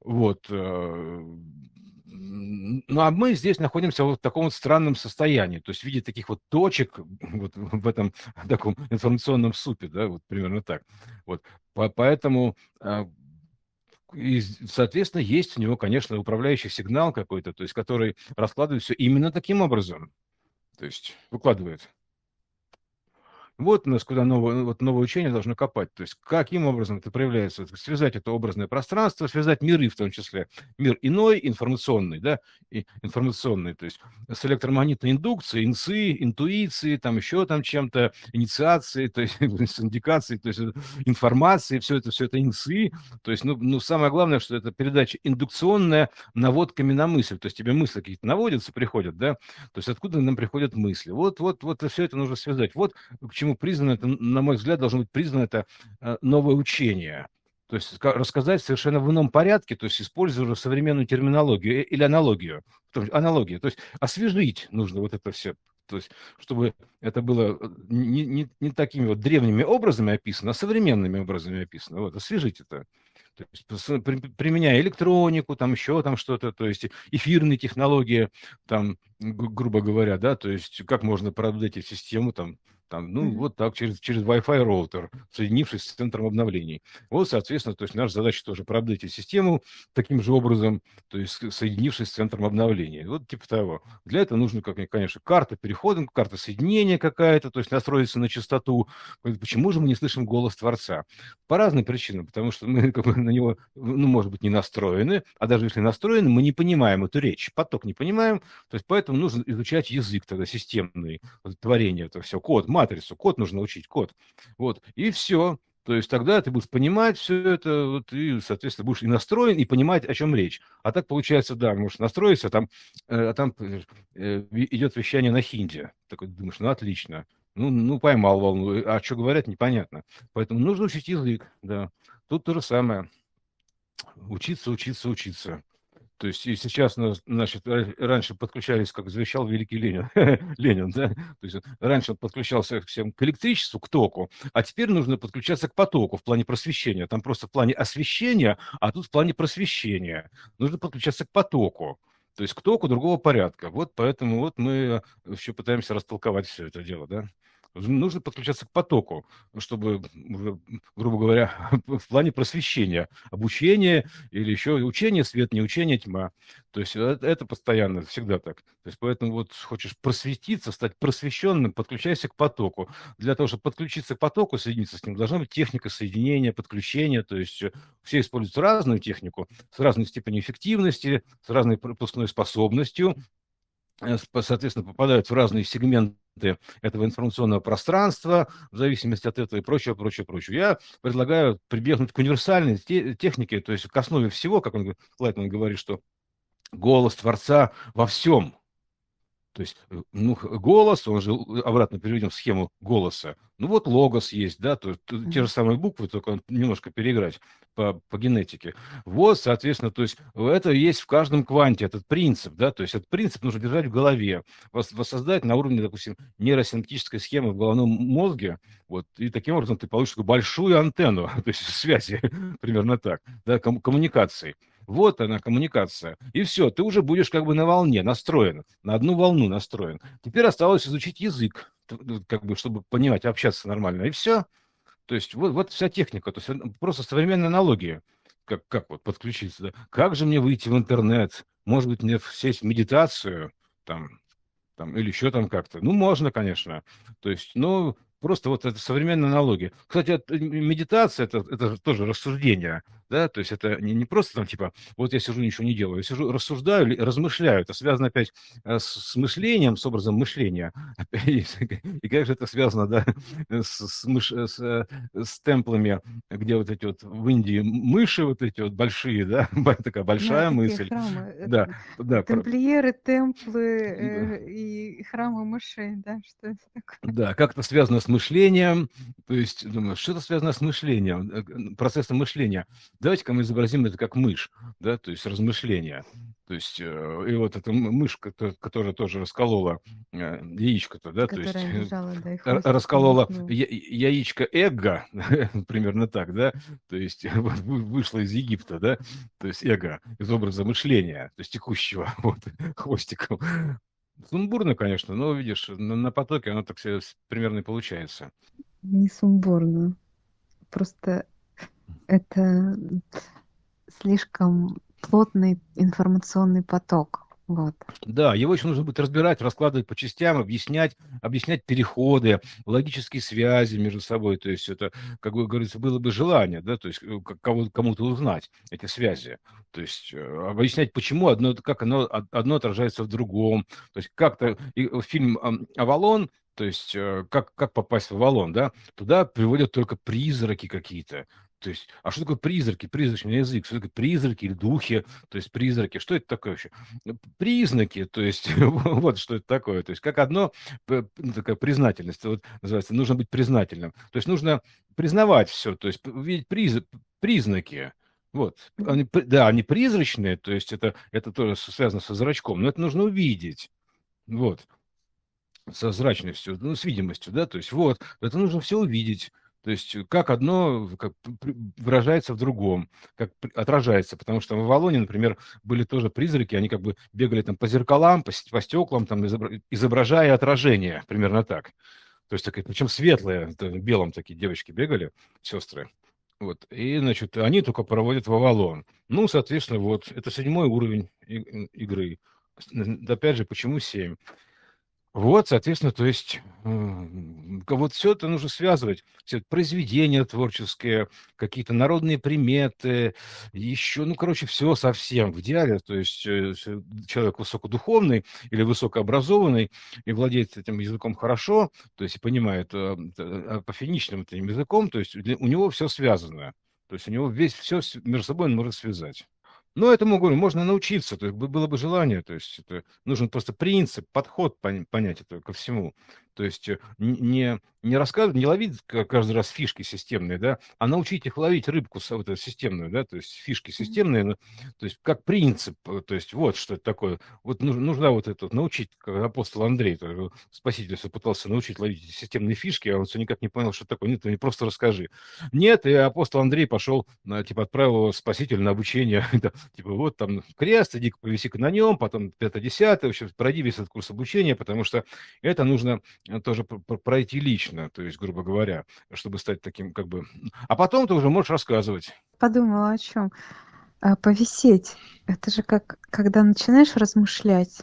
Вот. Э, ну, а мы здесь находимся вот в таком вот странном состоянии, то есть в виде таких вот точек вот в этом таком информационном супе, да, вот примерно так. Вот. Поэтому а, и, соответственно, есть у него, конечно, управляющий сигнал какой-то, то есть который раскладывает все именно таким образом. То есть выкладывает. Вот у нас куда новое, вот новое учение должно копать. То есть каким образом это проявляется? Связать это образное пространство, связать миры в том числе. Мир иной, информационный, да, и информационный, то есть с электромагнитной индукцией, инсы, интуиции, там еще там чем-то, инициации, то есть с индикацией, то есть информации, все это, все это инсы, То есть, ну, ну, самое главное, что это передача индукционная наводками на мысль. То есть тебе мысли какие-то наводятся, приходят, да, то есть откуда нам приходят мысли. Вот, вот, вот все это нужно связать. Вот к чему чему призвано, это, на мой взгляд, должно быть признано это э, новое учение. То есть рассказать совершенно в ином порядке, то есть используя современную терминологию э, или аналогию. аналогию, То есть освежить нужно вот это все. То есть, чтобы это было э, не, не, не такими вот древними образами описано, а современными образами описано. Вот, освежить это. То есть, применяя электронику, там еще там что-то, то есть эфирные технологии, там, грубо говоря, да, то есть как можно продать эти систему там там, ну, mm-hmm. вот так, через, через Wi-Fi роутер, соединившись с центром обновлений. Вот, соответственно, то есть наша задача тоже продать эту систему таким же образом, то есть соединившись с центром обновления. Вот типа того. Для этого нужно, как мне, конечно, карта перехода, карта соединения какая-то, то есть настроиться на частоту. Почему же мы не слышим голос Творца? По разным причинам, потому что мы как бы, на него, ну, может быть, не настроены, а даже если настроены, мы не понимаем эту речь, поток не понимаем, то есть поэтому нужно изучать язык тогда системный, творение, этого все, код, мат, матрицу. Код нужно учить, код. Вот, и все. То есть тогда ты будешь понимать все это, вот, и, соответственно, будешь и настроен, и понимать, о чем речь. А так получается, да, можешь настроиться, а там, э, а там э, э идет вещание на хинде. Такой думаешь, ну отлично. Ну, ну поймал волну, э, а что говорят, непонятно. Поэтому нужно учить язык, да. Тут то же самое. Учиться, учиться, учиться. То есть и сейчас, значит, раньше подключались, как завещал великий Ленин, Ленин, да? То есть раньше он подключался всем к электричеству, к току, а теперь нужно подключаться к потоку в плане просвещения. Там просто в плане освещения, а тут в плане просвещения. Нужно подключаться к потоку. То есть к току другого порядка. Вот поэтому вот мы еще э, пытаемся растолковать все это дело, да? нужно подключаться к потоку, чтобы, грубо говоря, в плане просвещения, обучения или еще учение, свет, не учение, тьма. То есть э, это постоянно, всегда так. То есть поэтому вот хочешь просветиться, стать просвещенным, подключайся к потоку. Для того, чтобы подключиться к потоку, соединиться с ним, должна быть техника соединения, подключения. То есть э, все используют разную технику с разной степенью эффективности, с разной пропускной способностью, Э, соответственно, попадают в разные сегменты этого информационного пространства, в зависимости от этого и прочее прочее прочее. Я предлагаю прибегнуть к универсальной те- технике, то есть к основе всего, как он, Лайтман говорит, что голос Творца во всем – то есть, э, ну, голос, он же, э, обратно переведем в схему голоса. Ну, вот логос есть, да, то, то, те же самые буквы, только немножко переиграть по, по генетике. Вот, соответственно, то есть, э, это есть в каждом кванте, этот принцип, да, то есть, этот принцип нужно держать в голове, вос, воссоздать на уровне, допустим, нейросинтетической схемы в головном мозге, вот, и таким образом ты получишь большую антенну, то есть, связи, примерно так, да, ком, коммуникации. Вот она, коммуникация. И все, ты уже будешь как бы на волне настроен, на одну волну настроен. Теперь осталось изучить язык, э, как бы, чтобы понимать, общаться нормально. И все. То есть вот, вот вся техника, то есть просто современная аналогия. Как, как вот подключиться? Да? Как же мне выйти в интернет? Может быть, мне сесть в медитацию? Там, там, или еще там как-то. Ну, можно, конечно. То есть, ну, Просто вот это современные налоги. Кстати, э, медитация это, это тоже рассуждение, да, то есть это не, не просто там типа вот я сижу, ничего не делаю, я сижу, рассуждаю, размышляю. Это связано опять э, с, мышлением, с образом мышления. И, как же это связано, да, с, с, мыш, с, э, с темплами, где вот эти вот в Индии мыши вот эти вот большие, да, такая ну, большая да, мысль. Храмы. Да, да. Темплиеры, темплы да. и храмы мышей, да, что это такое. Да, как это связано с мышлением, то есть думаю, что-то связано с мышлением, э, процессом мышления. Давайте-ка мы изобразим это как мышь, да, то есть размышление. То есть, э, и вот эта мышь, которая тоже расколола э, яичко-то, да, которая то есть лежала, да, расколола я, яичко эго, примерно так, да, то есть вышла из Египта, да, то есть эго из образа мышления, то есть текущего вот хвостиком, Сумбурно, конечно, но видишь, на, на потоке оно так себе примерно и получается. Не сумбурно. Просто это слишком плотный информационный поток. Вот. Да, его еще нужно будет разбирать, раскладывать по частям, объяснять, объяснять переходы, логические связи между собой. То есть это, как бы говорится, было бы желание, да, то есть э, кого-то, кому-то узнать эти связи. То есть э, объяснять, почему одно, как оно, одно отражается в другом. То есть как-то э, фильм «Авалон» то есть как, как попасть в Авалон, да? Туда приводят только призраки какие-то. То есть, а что такое призраки? Призрачный язык. Что такое призраки или духи? То есть, призраки. Что это такое вообще? Признаки. То есть, вот что это такое. То есть, как одно, ну, такая признательность. Вот называется, нужно быть признательным. То есть, нужно признавать все. То есть, видеть приз, признаки. Вот. Они, да, они призрачные, то есть это, это тоже связано со зрачком, но это нужно увидеть. Вот. Со зрачностью, ну, с видимостью, да, то есть вот. Это нужно все увидеть. То есть э, как одно как выражается в другом, как отражается. Потому что в Авалоне, например, были тоже призраки, они как бы бегали там по зеркалам, по, по стеклам, там, изображая отражение, примерно так. То есть, такая, причем светлые, в белом такие девочки бегали, сестры. Вот. И, значит, они только проводят в Авалон. Ну, соответственно, вот, это седьмой уровень игры. Опять же, почему семь? Вот, соответственно, то есть вот все это нужно связывать. Все это произведения творческие, какие-то народные приметы, еще, ну, короче, все совсем в идеале. То есть э, человек высокодуховный или высокообразованный и владеет этим языком хорошо, то есть и понимает э, э, по финичным этим языком, то есть у него все связано. То есть у него весь все между собой он может связать. Но этому, говорю, можно научиться, то есть было бы желание, то есть это нужен просто принцип, подход понять это ко всему. То есть э, не, не рассказывать, не ловить каждый раз фишки системные, да, а научить их ловить рыбку вот, эту, системную, да, то есть фишки системные, ну, то есть как принцип, э, то есть вот что это такое. Вот нужна вот это, научить, как апостол Андрей, спаситель все пытался научить ловить системные фишки, а он все никак не понял, что такое. Нет, ты мне просто расскажи. Нет, и апостол Андрей пошел, э, типа, отправил его спаситель на обучение, типа, вот там крест, иди-ка повиси на нем, потом 5-10, в общем, пройди весь этот курс обучения, потому что это нужно Э, тоже пройти лично, то есть, грубо говоря, чтобы стать таким как бы... А потом ты уже можешь рассказывать. Подумала о чем? А, повисеть. Это же как, когда начинаешь размышлять,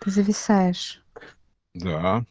ты зависаешь. Да,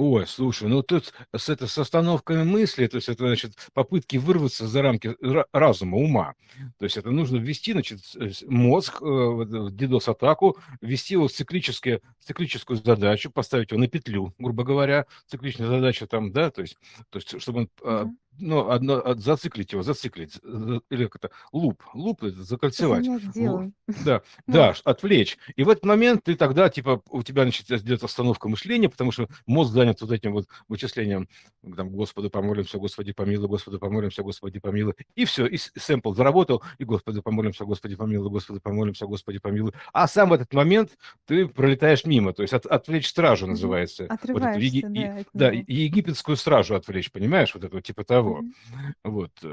Ой, слушай, ну тут с, это, с остановками мысли, то есть это, значит, попытки вырваться за рамки разума, ума. То есть это нужно ввести, значит, э, мозг э, в DDoS-атаку, э, ввести его в циклическое, циклическую задачу, поставить его на петлю, грубо говоря, цикличная задача там, да, то есть, то есть чтобы он э, ну, одно, а, зациклить его, зациклить, э, э, или как это, луп, луп, закольцевать. Ну, да, ну. да, отвлечь. И в этот момент ты тогда, типа, у тебя, значит, идет остановка мышления, потому что мозг занят вот этим вот вычислением, там, Господу помолимся, Господи помилуй, Господу помолимся, Господи помилуй, и все, и сэмпл заработал, и Господу помолимся, Господи помилуй, Господу помолимся, Господи помилуй. А сам в этот момент ты пролетаешь мимо, то есть от, отвлечь стражу называется. Отрываешься, вот эту, еги, да, да, египетскую стражу отвлечь, понимаешь, вот эту, типа того того, вот, э,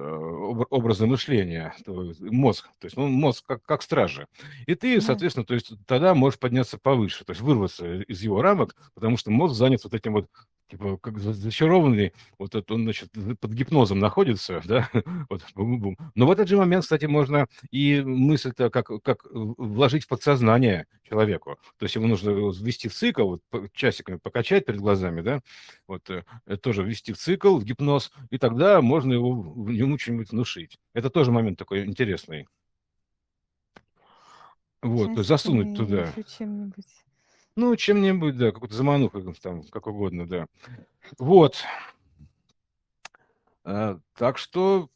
образа мышления, мозг, то есть ну, мозг как, как стража. И ты, соответственно, то есть тогда можешь подняться повыше, то есть вырваться из его рамок, потому что мозг занят вот этим вот типа, как зачарованный, вот этот, он, значит, под гипнозом находится, да, вот, бум-бум. Но в этот же момент, кстати, можно и мысль-то как, как вложить в подсознание человеку. То есть ему нужно ввести в цикл, вот, часиками покачать перед глазами, да, вот, э, э, тоже ввести в цикл, в гипноз, и тогда можно его ему что-нибудь внушить. Это тоже момент такой интересный. Вот, Сейчас засунуть туда. чем ну, чем-нибудь, да, какую-то замануху там, как угодно, да. Вот. А, так что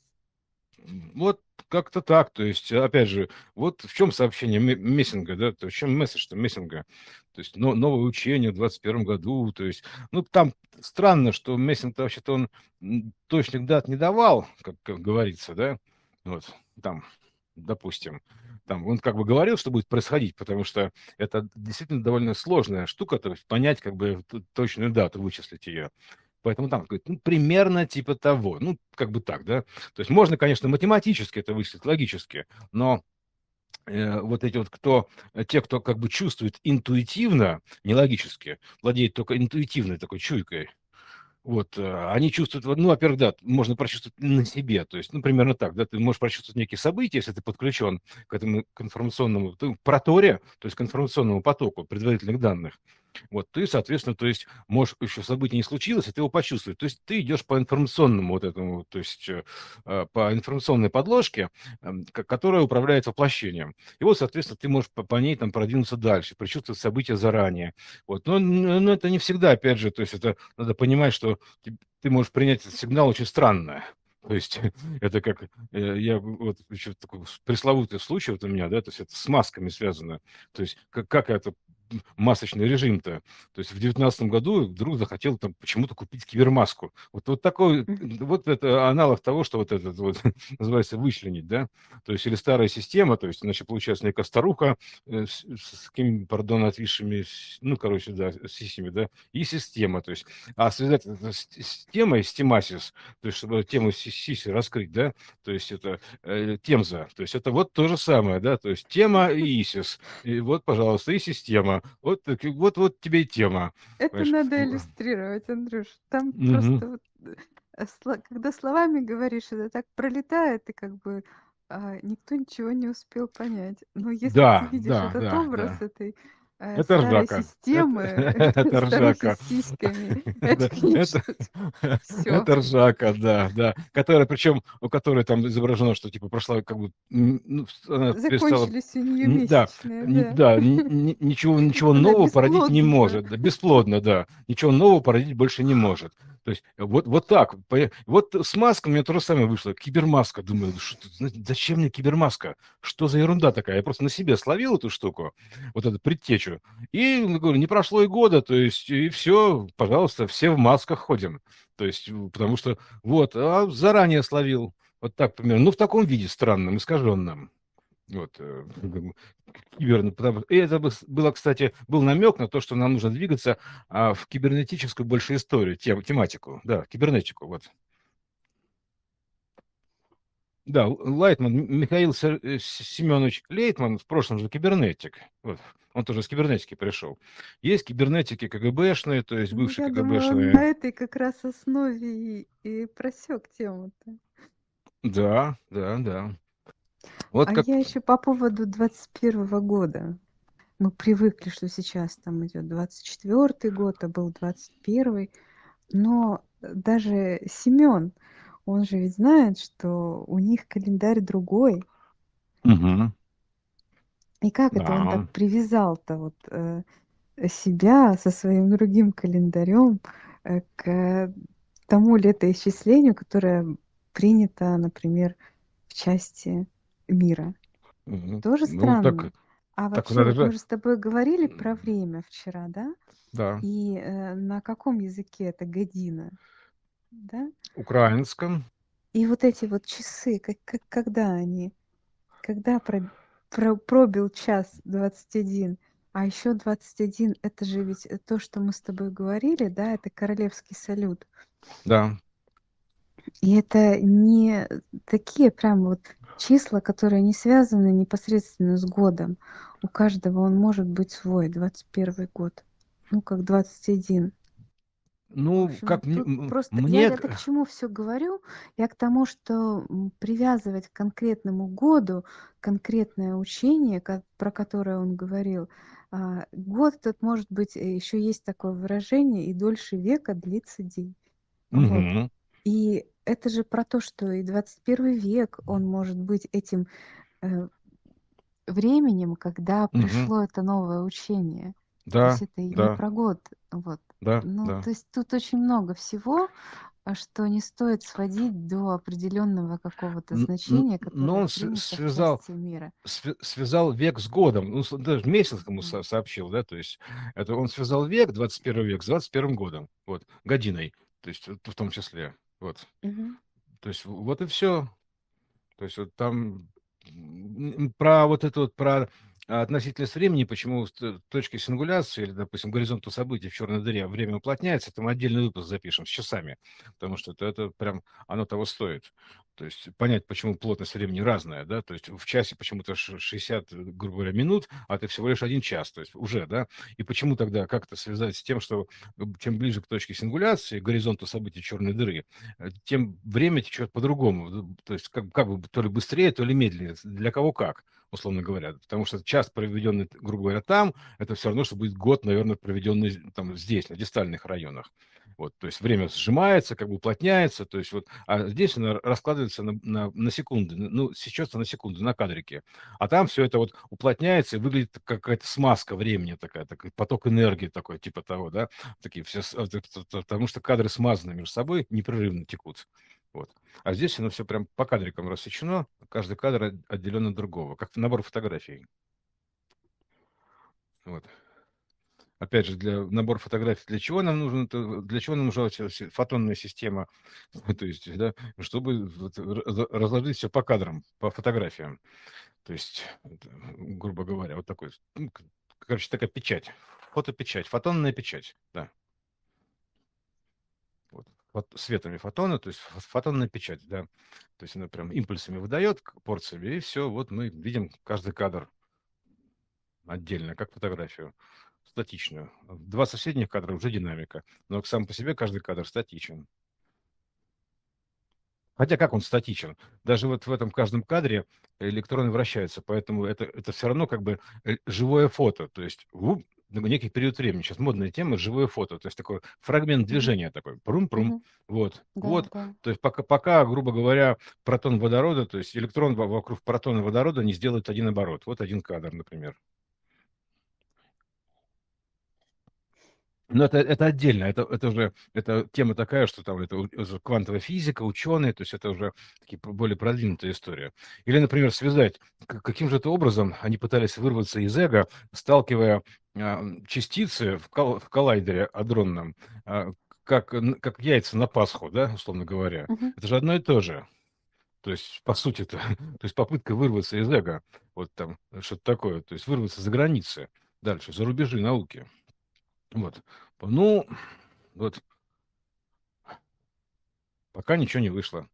вот как-то так. То есть, опять же, вот в чем сообщение Мессинга, да, то в чем месседж-то Мессинга? То есть, но, новое учение в 21 году, то есть, ну, там странно, что Мессинг вообще-то он точных дат не давал, как, как говорится, да, вот, там, допустим там, он как бы говорил, что будет происходить, потому что это действительно довольно сложная штука, то есть понять как бы точную дату, вычислить ее. Поэтому там говорит, ну, примерно типа того. Ну, как бы так, да. То есть можно, конечно, математически это вычислить, логически, но э, вот эти вот кто, э, те, кто как бы чувствует интуитивно, не логически, владеет только интуитивной такой чуйкой, вот, э, они чувствуют, ну, во-первых, да, можно прочувствовать на себе, то есть, ну, примерно так, да, ты можешь прочувствовать некие события, если ты подключен к этому к информационному к ну, проторе, то есть к информационному потоку предварительных данных, вот ты, соответственно, то есть можешь еще событие не случилось, и ты его почувствуешь. То есть ты идешь по информационному вот этому, то есть э, а, по информационной подложке, эм, которая управляет воплощением. И вот, соответственно, ты можешь по, по ней там продвинуться дальше, причувствовать события заранее. Вот. Но, но это не всегда, опять же, то есть это надо понимать, что ты, ты можешь принять этот сигнал очень странное То есть это как, э, я вот еще такой пресловутый случай вот у меня, да, то есть это с масками связано. То есть как, как это масочный режим-то. То есть в 2019 году вдруг захотел там почему-то купить кибермаску. Вот, вот такой, вот это аналог того, что вот этот вот называется вычленить, да? То есть или старая система, то есть, значит, получается некая старуха э, с, с какими, пардон, отвисшими, ну, короче, да, сисями, да, и система, то есть. А связать это с, с темой, с темасис, то есть, чтобы тему сиси раскрыть, да, то есть это э, темза, то есть это вот то же самое, да, то есть тема и исис. И вот, пожалуйста, и система. Вот, э, вот, вот тебе и тема. Это Понимаешь? надо типа. иллюстрировать, Андрюш. Там угу. просто вот, э, когда словами говоришь, это так пролетает, и как бы а, никто ничего не успел понять. Но если да, ты видишь да, этот да, образ да. этой Э, это ржака. Системы, это, ржака. Это, ржака, да, да. Которая, причем, у которой там изображено, что типа прошла как бы... Ну, Закончились перестала... у нее да, да. ничего, ничего нового породить не может. бесплодно, да. Ничего нового породить больше не может. То есть э, вот, вот так. Вот с маской у меня то же самое вышло. Кибермаска. Думаю, что, зачем мне кибермаска? Что за ерунда такая? Я просто на себе словил эту штуку, вот эту предтечу ночью. И, говорю, не прошло и года, то есть, и все, пожалуйста, все в масках ходим. То есть, э, потому что, вот, а заранее словил, вот так примерно, ну, в таком виде странном, искаженном. Вот, э, киберно, и это было, кстати, был намек на то, что нам нужно двигаться а, в кибернетическую больше историю, тем, тематику, да, кибернетику, вот. Да, Лайтман, Михаил э, Семенович Лейтман, в прошлом же кибернетик, вот, он тоже с кибернетики пришел. Есть кибернетики КГБшные, то есть бывшие Я КГБшные. Думаю, на этой как раз основе и, и просек тему-то. Да, да, да. Вот а как... я еще по поводу 21 года. Мы привыкли, что сейчас там идет 24 год, а был 21 но даже Семен, он же ведь знает, что у них календарь другой. Угу. И как да. это он так привязал-то вот э, себя со своим другим календарем э, к тому летоисчислению, которое принято, например, в части мира? Угу. Тоже странно. Ну, так... А вообще, так, мы же с тобой говорили про время вчера, да? Да. И э, на каком языке это година? да? Украинском. И вот эти вот часы, как, как, когда они? Когда про, про, пробил час 21? А еще 21, это же ведь то, что мы с тобой говорили, да, это королевский салют. Да. И это не такие прям вот числа, которые не связаны непосредственно с годом. У каждого он может быть свой, 21 год. Ну, как 21. Ну, общем, ну как мне... Просто мне... Я, я к чему все говорю? Я к тому, что привязывать к конкретному году конкретное учение, про которое он говорил, а, год этот может быть, э, еще есть такое выражение, и дольше века длится день. Угу. Вот. И это же про то, что и 21 век, он может быть этим э, временем, когда пришло угу. это новое учение. Да, То есть это да. не про год. Вот да. Ну, да. то есть тут очень много всего, а, что не стоит сводить до определенного какого-то значения, которое Но он связал, мира. связал век с годом, ну, даже месяц ему mm -hmm. сообщил, да, то есть это он связал век, 21 век, с 21 годом, вот, годиной, то есть в том числе, вот. Mm -hmm. То есть вот и все. То есть вот там про вот это вот, про а относительность времени, почему с точки сингуляции или, допустим, горизонта событий в черной дыре время уплотняется, там отдельный выпуск запишем с часами, потому что это, это прям оно того стоит. То есть понять, почему плотность времени разная, да, то есть в часе почему-то 60, э, грубо говоря, минут, а ты всего лишь один час, то есть уже, да, и почему тогда как то связать с тем, что э, чем ближе к точке сингуляции, горизонту событий черной дыры, э, тем время течет по-другому, то есть как, как бы то ли быстрее, то ли медленнее, для кого как условно говоря. Потому что час, проведенный, грубо говоря, там, это все равно, что будет год, наверное, проведенный там здесь, на дистальных районах. Вот, то есть время сжимается, как бы уплотняется, то есть вот, а здесь она раскладывает делится на, на, на секунды, ну, сейчас на секунду, на кадрике. А там все это вот уплотняется и выглядит как какая-то смазка времени такая, такой поток энергии такой, типа того, да, такие все, потому что кадры смазаны между собой, непрерывно текут. Вот. А здесь оно все прям по кадрикам рассечено, каждый кадр отделен от другого, как набор фотографий. Вот опять же, для набор фотографий, для чего нам нужна, для чего нам нужна фотонная система, то есть, да, чтобы разложить все по кадрам, по фотографиям. То есть, грубо говоря, вот такой, ну, короче, такая печать, фотопечать, фотонная печать, да. Вот светами фотона, то есть фотонная печать, да, то есть она прям импульсами выдает, порциями, и все, вот мы видим каждый кадр отдельно, как фотографию статичную. Два соседних кадра уже динамика. Но сам по себе каждый кадр статичен. Хотя как он статичен? Даже вот в этом каждом кадре электроны вращаются, поэтому это, это все равно как бы э, живое фото, то есть уп, некий период времени. Сейчас модная тема – живое фото, то есть такой фрагмент движения такой, прум-прум, mm-hmm. вот, да, вот. Да. То есть пока, пока, грубо говоря, протон водорода, то есть электрон вокруг протона водорода не сделает один оборот. Вот один кадр, например. Но это, это отдельно, это, это уже это тема такая, что там это уже квантовая физика, ученые, то есть это уже такие более продвинутая история. Или, например, связать, каким же это образом они пытались вырваться из эго, сталкивая а, частицы в, кол- в коллайдере адронном, а, как, как яйца на Пасху, да, условно говоря. Uh-huh. Это же одно и то же. То есть, по сути, -то, то есть попытка вырваться из эго, вот там что-то такое, то есть вырваться за границы дальше, за рубежи науки. Вот. Ну, вот. Пока ничего не вышло.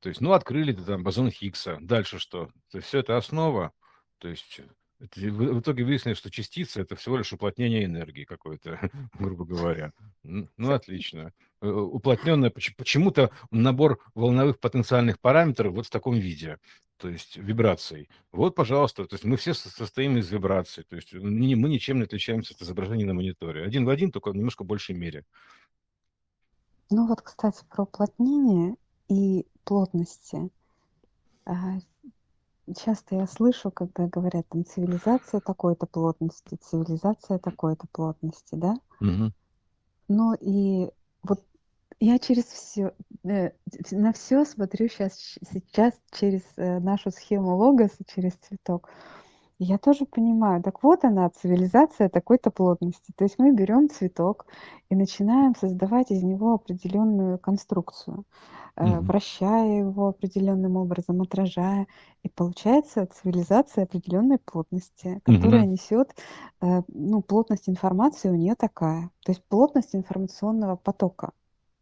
То есть, ну, открыли там бозон Хиггса. Дальше что? То есть, все это основа. То есть, в итоге выяснилось, что частица – это всего лишь уплотнение энергии какое то грубо говоря. Ну, отлично. Э, Уплотненная, почему-то набор волновых потенциальных параметров вот в таком виде, то есть вибраций. Вот, пожалуйста, то есть мы все состоим из вибраций, то есть э, мы ничем не отличаемся от изображения на мониторе. Один в один, только в немножко большей мере. Ну вот, кстати, про уплотнение и плотности. А, часто я слышу, когда говорят там цивилизация такой-то плотности, цивилизация такой-то плотности, да? Угу. Ну и вот я через все, э, на все смотрю сейчас, сейчас через э, нашу схему логоса, через цветок. Угу я тоже понимаю, так вот она, цивилизация такой-то плотности. То есть мы берем цветок и начинаем создавать из него определенную конструкцию, mm-hmm. вращая его определенным образом, отражая. И получается цивилизация определенной плотности, которая mm-hmm. несет, э, ну, плотность информации у нее такая. То есть плотность информационного потока.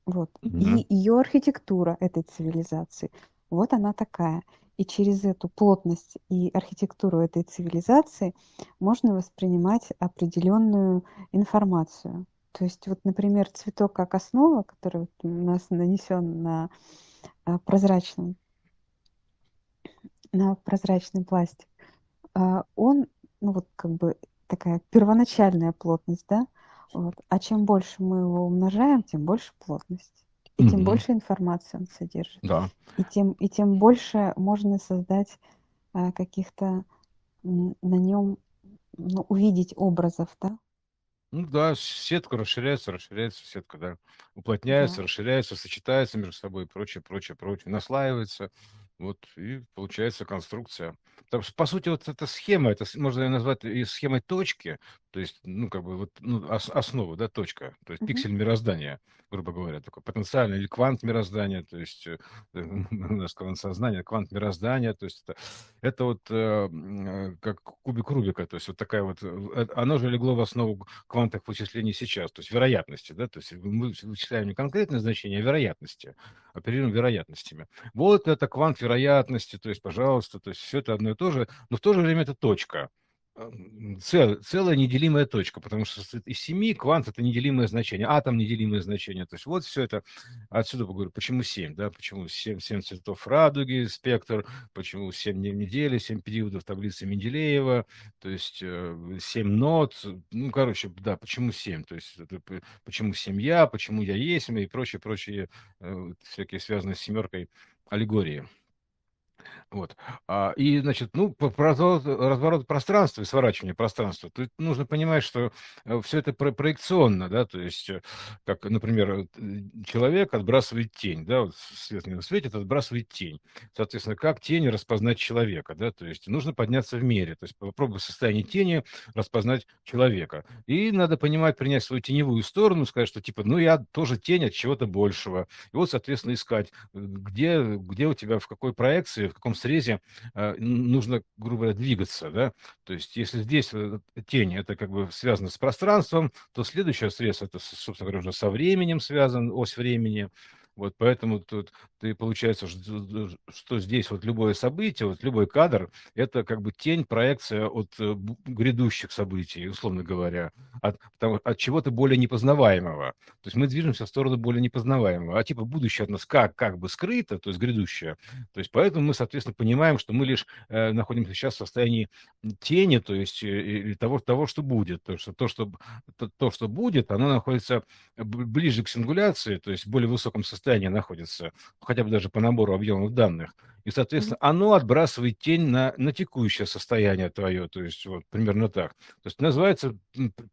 Вот. Mm-hmm. И ее архитектура этой цивилизации. Вот она такая. И через эту плотность и архитектуру этой цивилизации можно воспринимать определенную информацию. То есть, вот, например, цветок как основа, который у нас нанесен на а, прозрачном, на прозрачный пластик, а, он, ну вот как бы такая первоначальная плотность, да, вот. а чем больше мы его умножаем, тем больше плотность и тем mm-hmm. больше информации он содержит. Да. И тем, и тем больше можно создать а, каких-то на нем ну, увидеть образов, да? Ну да, сетка расширяется, расширяется сетка, да. Уплотняется, да. расширяется, сочетается между собой и прочее, прочее, прочее. Наслаивается, вот, и получается конструкция. Потому что, по сути, вот эта схема, это можно ее назвать и схемой точки, то есть, ну, как бы вот ну, ос, основа, да, точка. То есть mm-hmm. пиксель мироздания, грубо говоря, такой потенциальный или квант мироздания, то есть э, у нас квант сознания, квант мироздания, то есть это, это вот э, э как кубик Рубика, то есть вот такая вот, э, оно же легло в основу квантовых вычислений сейчас, то есть вероятности, да, то есть мы вычисляем не конкретное значение, а вероятности, оперируем вероятностями. Вот это квант вероятности, то есть, пожалуйста, то есть все это одно и то же, но в то же время это точка цел, целая неделимая точка, потому что из семи квант – это неделимое значение, атом – неделимое значение. То есть вот все это, отсюда я говорю, почему семь, да, почему семь, семь цветов радуги, спектр, почему семь дней недели, семь периодов таблицы Менделеева, то есть э, семь нот, ну, короче, да, почему семь, то есть это, почему семья, почему я есть, ну и прочее, прочее, э, всякие связанные с семеркой аллегории. Вот. А, и, значит, ну, по разворот, пространства и сворачивание пространства, тут нужно понимать, что э, все это проекционно, да, то есть, э, как, например, э, человек отбрасывает тень, да, вот свет не светит, отбрасывает тень. Соответственно, как тень распознать человека, да, то есть нужно подняться в мере, то есть попробовать в состоянии тени распознать человека. И надо понимать, принять свою теневую сторону, сказать, что типа, ну, я тоже тень от чего-то большего. И вот, соответственно, искать, где, где у тебя, в какой проекции в каком срезе э, нужно, грубо говоря, двигаться, да, то есть если здесь э, тень, это как бы связано с пространством, то следующий срез, это, собственно говоря, уже со временем связан, ось времени, вот поэтому тут ты получается, что, здесь вот любое событие, вот любой кадр, это как бы тень, проекция от э, грядущих событий, условно говоря, от, там, от чего-то более непознаваемого. То есть мы движемся в сторону более непознаваемого. А типа будущее от нас как, как бы скрыто, то есть грядущее. То есть поэтому мы, соответственно, понимаем, что мы лишь э, находимся сейчас в состоянии тени, то есть или э, того, того, что будет. То, что, то, что, то, то, что будет, оно находится ближе к сингуляции, то есть в более высоком состоянии состоянии находится, ну, хотя бы даже по набору объемов данных. И, соответственно, оно отбрасывает тень на, на текущее состояние твое, то есть вот примерно так. То есть называется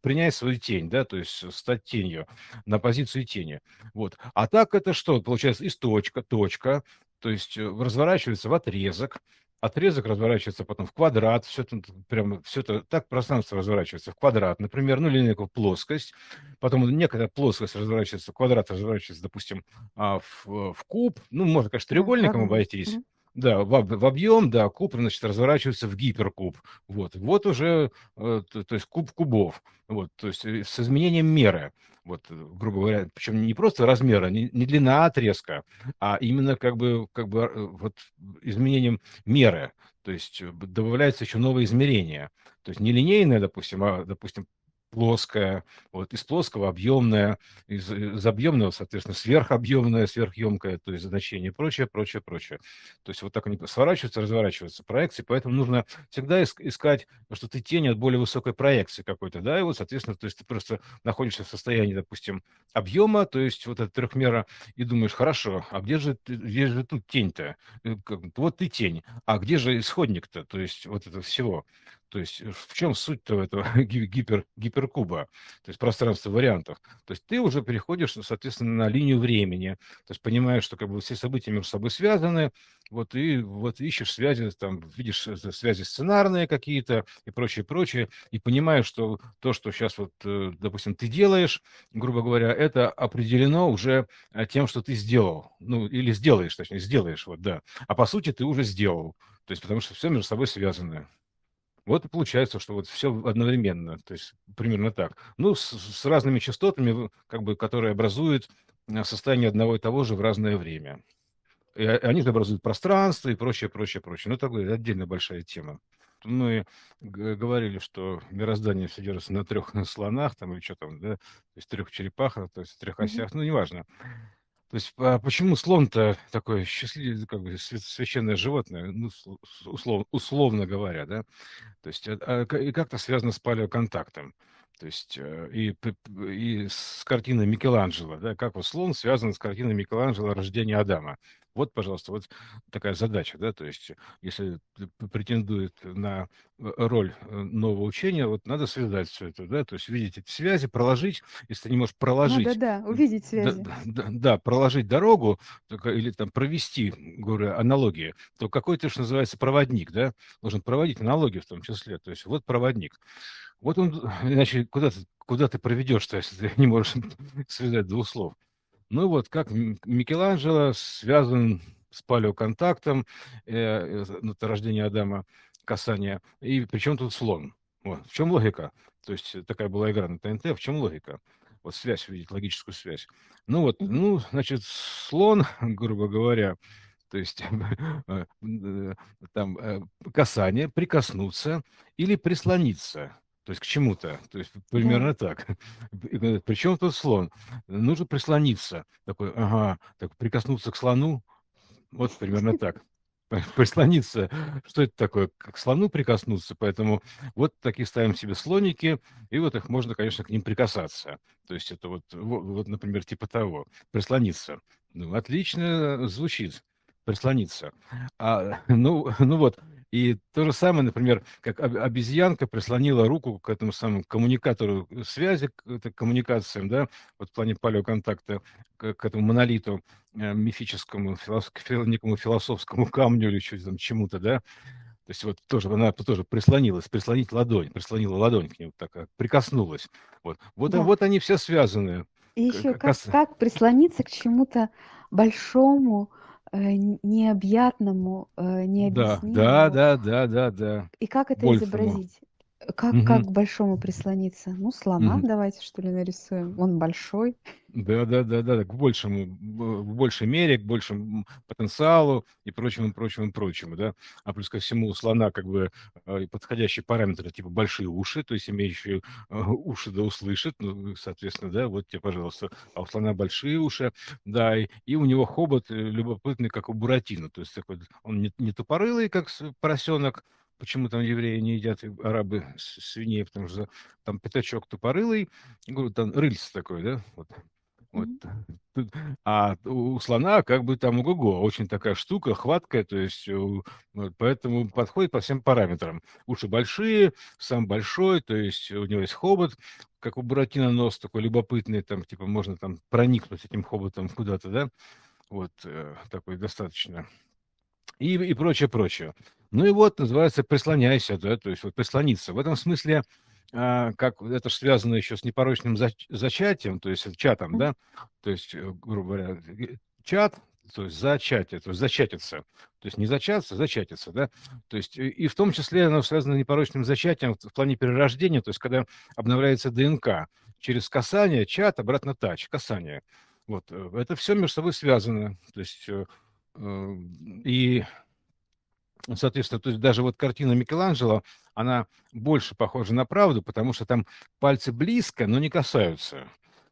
принять свою тень, да, то есть стать тенью, на позицию тени. Вот. А так это что? Получается из точка, точка, то есть э, разворачивается в отрезок, отрезок разворачивается потом в квадрат, все это прямо все это так пространство разворачивается в квадрат, например, ну или некую плоскость, потом некая плоскость разворачивается, квадрат разворачивается, допустим, а, в, э, в куб, ну, можно, конечно, ну, треугольником обойтись, да, в, в объем, да, куб, значит, разворачивается в гиперкуб. Вот, вот уже, э, то, то есть куб кубов, вот, то есть э, с изменением меры, вот, э, грубо говоря, причем не просто размера, не, не длина отрезка, а именно как бы, как бы вот изменением меры, то есть добавляется еще новое измерение. То есть не линейное, допустим, а, допустим, плоская, вот, из плоского объемная, из, из объемного, соответственно, сверхобъемная, сверхъемкая, то есть значение прочее, прочее, прочее. То есть вот так они сворачиваются, разворачиваются проекции, поэтому нужно всегда искать, что ты тень от более высокой проекции какой-то, да, и вот, соответственно, то есть ты просто находишься в состоянии, допустим, объема, то есть вот от трехмера, и думаешь, хорошо, а где же, где же тут тень-то? Э, вот ты тень, а где же исходник-то, то есть вот это всего. То есть э, в чем суть-то этого гипер, гиперкуба, то есть пространство вариантов? То есть ты уже переходишь, ну, соответственно, на линию времени, то есть понимаешь, что как бы все события между собой связаны, вот и вот ищешь связи, там видишь э, связи сценарные какие-то и прочее, прочее, и понимаешь, что то, что сейчас вот, э, допустим, ты делаешь, грубо говоря, это определено уже тем, что ты сделал, ну или сделаешь, точнее, сделаешь, вот, да. А по сути ты уже сделал, то есть потому что все между собой связано. Вот и получается, что вот все одновременно, то есть примерно так. Ну, с, с разными частотами, как бы, которые образуют э, состояние одного и того же в разное время. И а, они же образуют пространство и прочее, прочее, прочее. Ну, такая отдельная большая тема. Мы говорили, что мироздание все держится на трех слонах, там, или что там, да, то есть трех черепахах, то есть трех осях, mm-hmm. ну, неважно. То есть а почему слон-то такое счастливое, как бы священное животное, ну, услов, условно говоря, да? То есть а, а, и как-то связано с палеоконтактом. То есть э, и, и с картиной Микеланджело, да, как вот слон связан с картиной Микеланджело «Рождение Адама». Вот, пожалуйста, вот такая задача, да, то есть если претендует на э, роль э, нового учения, вот надо связать все это, да, то есть видеть эти связи, проложить, если ты не можешь ну проложить... Ну, да, да, увидеть связи. Да, да, да проложить дорогу только, или там провести, говорю, аналогии, то какой ты, что называется, проводник, да, должен проводить аналогии в том числе, то есть вот проводник. Вот он, иначе куда ты, куда ты проведешься, если ты не можешь связать двух слов? Ну вот, как Микеланджело связан с палеоконтактом, э, э, ну, рождение Адама, касание, и причем тут слон. Вот. В чем логика? То есть такая была игра на ТНТ, в чем логика? Вот связь, увидеть логическую связь. Ну вот, ну, значит, слон, грубо говоря, то есть э, э, там э, касание, прикоснуться или прислониться то есть к чему-то. То есть примерно да. так. Причем тут слон? Нужно прислониться. Такой, ага, так прикоснуться к слону. Вот примерно так. Прислониться. Что это такое? К слону прикоснуться. Поэтому вот такие ставим себе слоники, и вот их можно, конечно, к ним прикасаться. То есть это вот, вот например, типа того. Прислониться. Ну, отлично звучит прислониться. А, ну, ну вот, и то же самое, например, как обезьянка прислонила руку к этому самому коммуникатору э, связи, к коммуникациям, да, вот в плане палеоконтакта, к, к этому монолиту э, мифическому, философ, некому философскому камню или еще там чему-то, да, то есть вот тоже она тоже прислонилась, прислонить ладонь, прислонила ладонь к нему, так э, прикоснулась. Вот, вот, да. вот они все связаны. И еще как, как прислониться к чему-то большому, Э, необъятному, э, необъяснимому. Да, да, да, да, да. И как это Больфому. изобразить? Как, угу. как к большому прислониться? Ну, слона угу. давайте, что ли, нарисуем. Он большой. Да, да, да, да, к большему, в большей мере, к большему потенциалу и прочему, прочему, прочему, да. А плюс ко всему у слона как бы э, подходящий параметр, типа большие уши, то есть имеющие э, уши да услышит, ну, соответственно, да, вот тебе, пожалуйста. А у слона большие уши, да, и, и у него хобот э, любопытный, как у Буратино, то есть такой, он не, не тупорылый, как поросенок, почему там евреи не едят, э, арабы свиней, потому что там пятачок тупорылый, говорю, там рыльце такое, да, вот. Вот. А у слона как бы там ого-го, очень такая штука, хваткая, то есть э, вот, поэтому подходит по всем параметрам. Уши большие, сам большой, то есть у него есть хобот, как у Буратино нос такой любопытный, там типа можно там проникнуть этим хоботом куда-то, да, вот э, такой достаточно и, и прочее, прочее. Ну и вот, называется, прислоняйся, да, то есть вот прислониться. В этом смысле, а, как это же связано еще с непорочным зачатием, то есть чатом, да, то есть, э, грубо говоря, чат, то есть зачатие, то есть зачатиться, то есть не зачаться, а зачатиться, да, то есть и в том числе оно связано с непорочным зачатием в плане перерождения, то есть когда обновляется ДНК через касание, чат, обратно тач, касание, вот, э, это все между собой связано, то есть э, и соответственно, то есть даже вот картина Микеланджело, она больше похожа на правду, потому что там пальцы близко, но не касаются.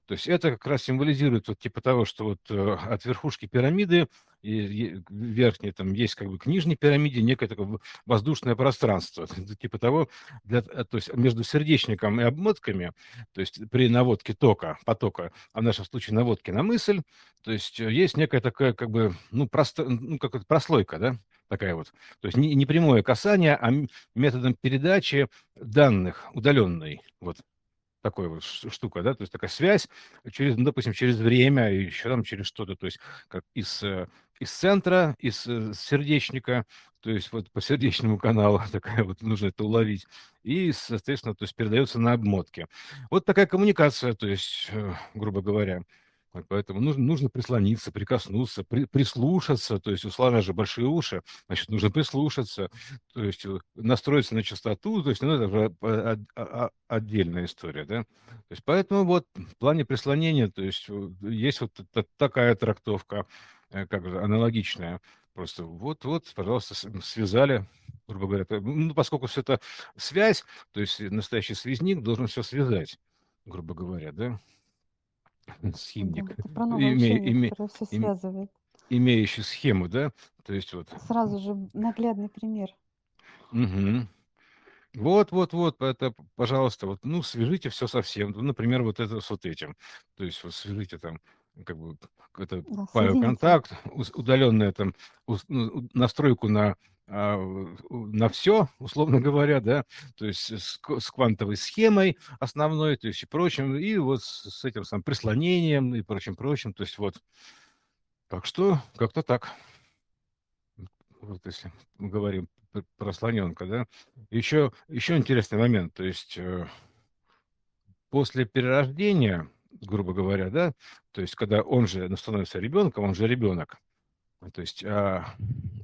То есть это как раз символизирует вот типа того, что вот э, от верхушки пирамиды и верхней там есть как бы к нижней пирамиде некое такое воздушное пространство, типа того, для, э, то есть между сердечником и обмотками, то есть при наводке тока, потока, а в нашем случае наводки на мысль, то есть э, есть некая такая как бы, ну, просто, ну как прослойка, да, такая вот. То есть не, не прямое касание, а методом передачи данных удаленной. Вот такая вот штука, да, то есть такая связь через, ну, допустим, через время, и еще там через что-то, то есть как из, э, из центра, из э, сердечника, то есть вот по сердечному каналу такая вот нужно это уловить, и, соответственно, то есть передается на обмотке. Вот такая коммуникация, то есть, э, грубо говоря. Поэтому нужно, нужно прислониться, прикоснуться, при, прислушаться. То есть у слона же большие уши, значит, нужно прислушаться, то есть э, настроиться на частоту. То есть ну, это уже а, а, отдельная история. Да? То есть, поэтому вот в плане прислонения то есть, э, есть вот такая трактовка, э, как же, аналогичная. Просто вот-вот, пожалуйста, связали, грубо говоря. Ну, поскольку все это связь, то есть настоящий связник должен все связать, грубо говоря, да? схимник, име, име, име, имеющий схему, да? То есть вот. Сразу же наглядный пример. Угу. Вот, вот, вот, это, пожалуйста, вот, ну, свяжите все совсем, ну, например, вот это с вот этим, то есть вот свяжите там, как бы, это да, контакт, удаленная там, ну, настройку на а, на все, условно говоря, да, то есть с, с квантовой схемой основной, то есть и прочим, и вот с этим самым прислонением и прочим-прочим, то есть вот. Так что как-то так. Вот если мы говорим про слоненка, да. Еще, еще интересный момент, то есть э, после перерождения, грубо говоря, да, то есть когда он же становится ребенком, он же ребенок, а, то есть э,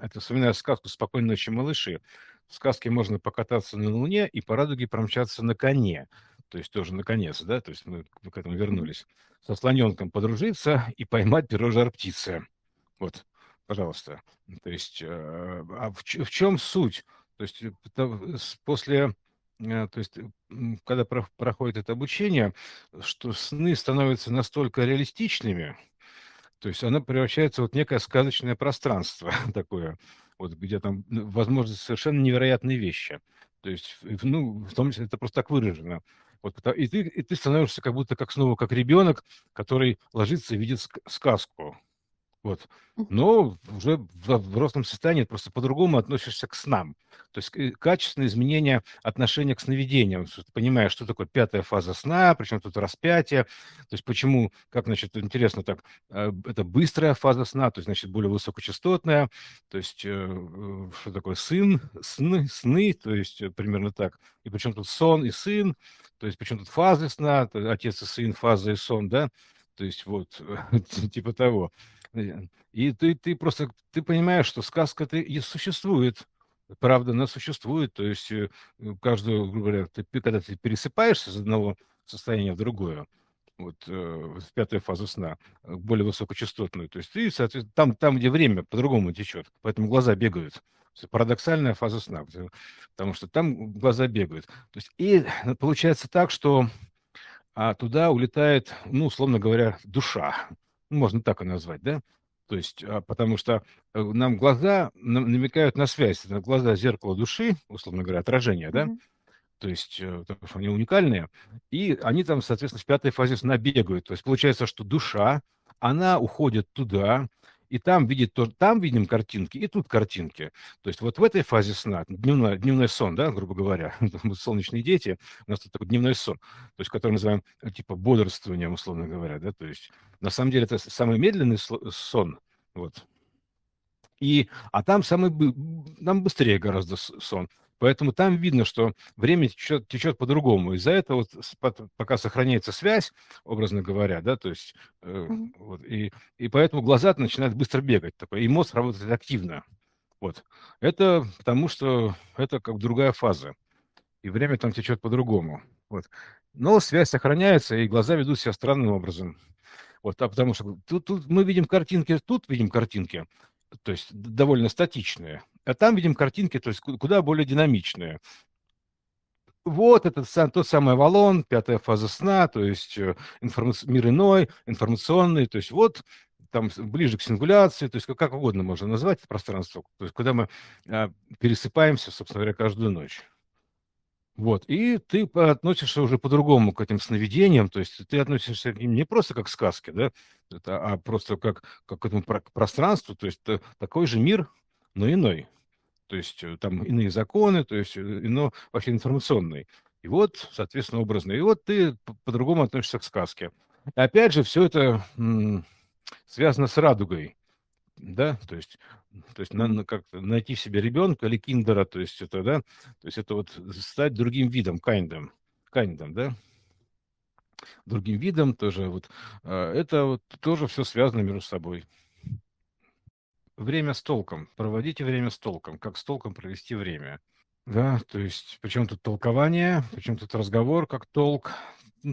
это вспоминаю сказку «Спокойной ночи, малыши». В сказке можно покататься на луне и по радуге промчаться на коне. То есть тоже наконец, да, то есть мы к этому вернулись. Со слоненком подружиться и поймать перо жар птицы. Вот, пожалуйста. То есть, э, а в, в чем суть? То есть э, после, то есть когда проходит это обучение, что сны становятся настолько реалистичными, то есть она превращается вот в некое сказочное пространство такое, вот где там ну, возможны совершенно невероятные вещи. То есть, э, ну, в том числе это просто так выражено. Вот, и, ты, и ты становишься как будто как снова как ребенок, который ложится и видит сказку. Вот. Но уже в взрослом состоянии просто по-другому относишься к снам. То есть э, качественное изменение отношения к сновидениям. Понимаешь, что такое пятая фаза сна, причем тут распятие. То есть почему, как, значит, интересно так, а, это быстрая фаза сна, то есть, значит, более высокочастотная. То есть э, э, что такое сын, сны, сны, то есть примерно так. И причем тут сон и сын, то есть причем тут фазы сна, отец и сын, фаза и сон, да то есть вот, типа того. Э, и ты, ты просто, ты понимаешь, что сказка-то и существует, правда, она существует, то есть э, ну, каждую, грубо говоря, ты, когда ты пересыпаешься из одного состояния в другое, вот э, в пятую фазу сна, более высокочастотную, то есть ты, соответственно, там, там, где время по-другому течет, поэтому глаза бегают. Парадоксальная фаза сна, потому что там глаза бегают. То есть, и получается так, что а туда улетает, ну, условно говоря, душа. Ну, можно так и назвать, да? То есть, а, потому что э, нам глаза намекают на связь. Это глаза зеркало души, условно говоря, отражение, да? То есть, э, потому они уникальные. И они там, соответственно, в пятой фазе бегают. То есть, получается, что душа, она уходит туда, и там видит то, там видим картинки, и тут картинки. То есть вот в этой фазе сна, дневной, дневной сон, да, грубо говоря, мы солнечные дети, у нас тут такой дневной сон, то есть который мы называем э, типа бодрствованием, условно говоря, да, то есть на самом деле это самый медленный э, сон, вот, и, а там самый, там быстрее гораздо сон. Поэтому там видно, что время течет, течет по-другому. Из-за этого вот пока сохраняется связь, образно говоря, да, то есть э, mm-hmm. вот, и, и поэтому глаза начинают быстро бегать, такой, и мозг работает активно. Вот. Это потому, что это как другая фаза, и время там течет по-другому. Вот. Но связь сохраняется, и глаза ведут себя странным образом. Вот, а потому что тут, тут мы видим картинки, тут видим картинки, то есть довольно статичные, а там видим картинки, то есть куда более динамичные. Вот этот то самое Валон, пятая фаза сна, то есть э, информ... мир иной, информационный, то есть вот там ближе к сингуляции, то есть как угодно можно назвать это пространство, то есть куда мы а, пересыпаемся, собственно говоря, каждую ночь. Вот, и ты относишься уже по-другому к этим сновидениям, то есть ты относишься к ним не просто как к сказке, да, это, а просто как, как к этому пространству, то есть такой же мир, но иной то есть э, там иные законы, то есть ино, э, вообще информационный. И вот, соответственно, образно. И вот ты по-другому относишься к сказке. И опять же, все это связано с радугой, да, то есть, то есть надо как найти в себе ребенка или киндера, то есть это, да, то есть это вот стать другим видом, кайндом, кайндом, да, другим видом тоже вот, а, это вот тоже все связано между собой время с толком. Проводите время с толком. Как с толком провести время. Да, то есть причем тут толкование, причем тут разговор как толк,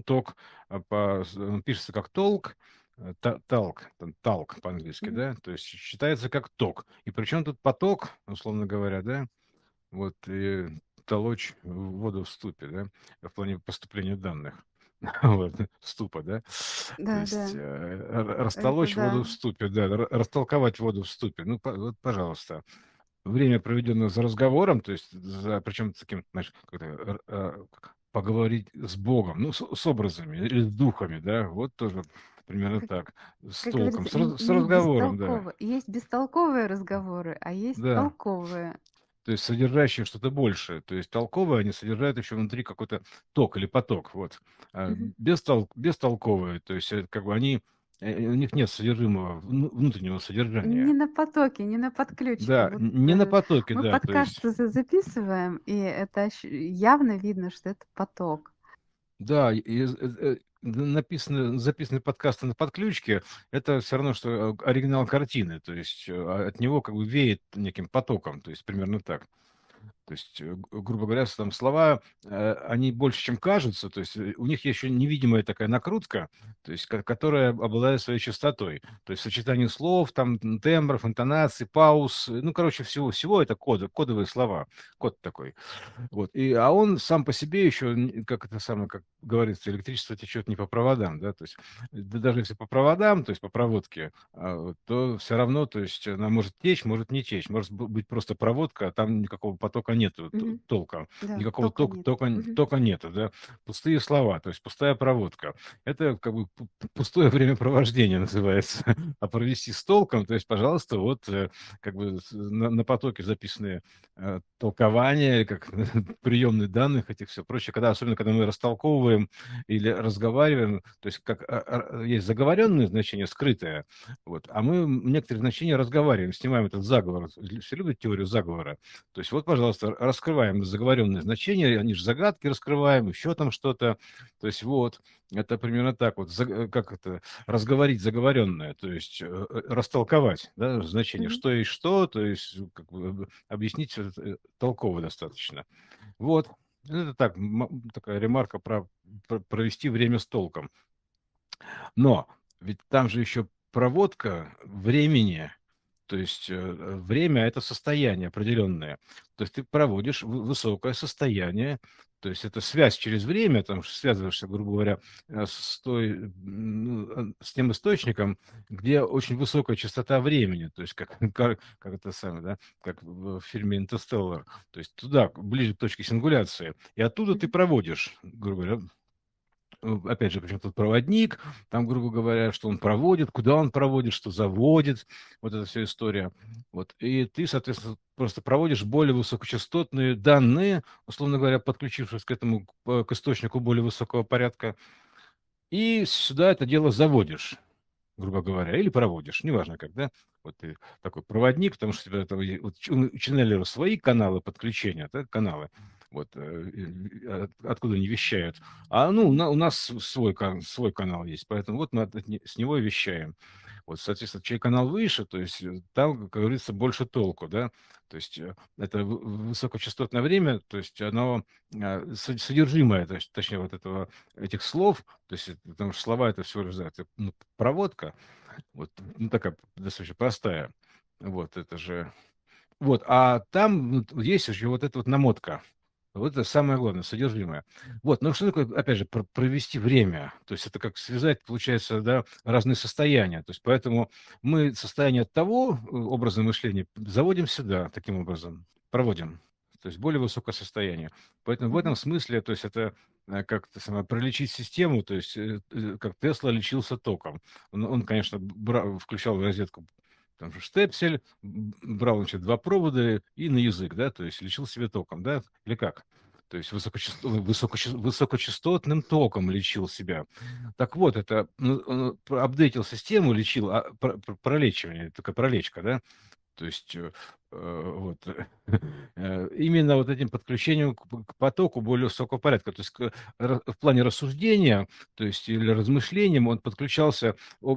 ток а по, э, пишется как толк, э, талк, талк по-английски, да, то есть считается как ток. И причем тут поток, условно говоря, да, вот и толочь воду в ступе, да, в плане поступления данных. ступа, да? да То есть э, растолочь Это, воду да. в ступе, да, растолковать воду в ступе. Ну, вот, пожалуйста. Время, проведенное за разговором, то есть, за, причем таким, знаешь, э, поговорить с Богом, ну, с, с образами или с духами, да, вот тоже примерно так, с как толком, с, с разговором, да. Есть бестолковые разговоры, а есть да. толковые то есть содержащие что-то большее. То есть толковые они содержат еще внутри какой-то ток или поток. Вот. Mm-hmm. Бестол, бестолковые, то есть э, как бы они э, у них нет содержимого, внутреннего содержания. Не на потоке, не на подключке. Да, вот, не э, на потоке, мы да. Мы подкаст есть... записываем, и это явно видно, что это поток. Да, и, написаны, записаны подкасты на подключке, это все равно, что э, оригинал картины, то есть э, от него как бы веет неким потоком, то есть примерно так. То есть, э, грубо говоря, там слова, э, они больше, чем кажутся, то есть э, у них еще невидимая такая накрутка, то есть, которая обладает своей частотой. То есть сочетание слов, там, тембров, интонаций, пауз, ну, короче, всего-всего это коды, кодовые слова, код такой. Вот. И, а он сам по себе еще, как это самое, как говорится, электричество течет не по проводам, да, то есть даже если по проводам, то есть по проводке, а то все равно, то есть она может течь, может не течь, может быть просто проводка, а там никакого потока нет mm-hmm. толка. Да, Никакого тока, тока, нет. тока, mm-hmm. тока нет. Да? Пустые слова, то есть пустая проводка. Это как бы пустое времяпровождение называется. а провести с толком, то есть, пожалуйста, вот э, как бы на, на потоке записанные э, толкования, как приемные данных, этих все прочее. Когда, особенно, когда мы растолковываем или разговариваем, то есть как а, а есть заговоренные значения, скрытые, вот, а мы некоторые значения разговариваем, снимаем этот заговор. Все любят теорию заговора. То есть вот, пожалуйста, раскрываем заговоренные значения, они же загадки раскрываем, еще там что-то. То есть вот, это примерно так вот, э, как это, разговорить заговоренное, то есть э, э, растолковать да, значение, mm-hmm. что и что, то есть как бы, объяснить толково достаточно. Вот, это так, такая ремарка про, про провести время с толком. Но ведь там же еще проводка времени – то есть э, э, время – это состояние определенное. То есть ты проводишь высокое состояние, то есть это связь через время, там связываешься, грубо говоря, э, с, той, ну, с тем источником, где очень высокая частота времени, то есть как, как, как это самое, да, как в фильме «Интерстеллар», то есть туда, ближе к точке сингуляции, и оттуда ты проводишь, грубо говоря, Э, опять же, причем тут проводник, там, грубо говоря, что он проводит, куда он проводит, что заводит, вот эта вся история. Вот. И ты, соответственно, просто проводишь более высокочастотные данные, условно говоря, подключившись к этому, э, к источнику более высокого порядка, и сюда это дело заводишь грубо говоря, или проводишь, неважно как, да, вот ты такой проводник, потому что у тебя там, вот, у ченнелера свои каналы подключения, да, каналы, вот, э, а, откуда они вещают. А ну, у нас свой, свой канал есть, поэтому вот мы с него вещаем. Вот, соответственно, чей канал выше, то есть э, там, как говорится, больше толку, да, то есть э, это высокочастотное время, то есть оно а, содержимое, то есть, точнее, вот этого, этих слов, то есть потому что слова это всего лишь это, ну, проводка, вот, ну, такая достаточно простая, вот, это же, вот, а там есть еще вот эта вот намотка, вот это самое главное, содержимое. Вот, но ну, что такое, опять же, провести время? То есть это как связать, получается, да, разные состояния. То есть поэтому мы состояние от того э, образа мышления заводим сюда таким образом, проводим. То есть более высокое состояние. Поэтому в этом смысле, то есть это э, как то самое, пролечить систему, то есть э, как Тесла лечился током. Он, он конечно, брал, включал в розетку Потому что штепсель брал, значит, два провода и на язык, да, то есть лечил себе током, да, или как? то есть высокочасто, ну, высокочасто, высокочастотным током лечил себя. Так вот, это ну, э, апдейтил систему, лечил а, про, пролечивание, такая пролечка, да, то есть э, э, вот, э, именно вот этим подключением к потоку более высокого порядка. То есть в плане рассуждения, то есть или размышлением он подключался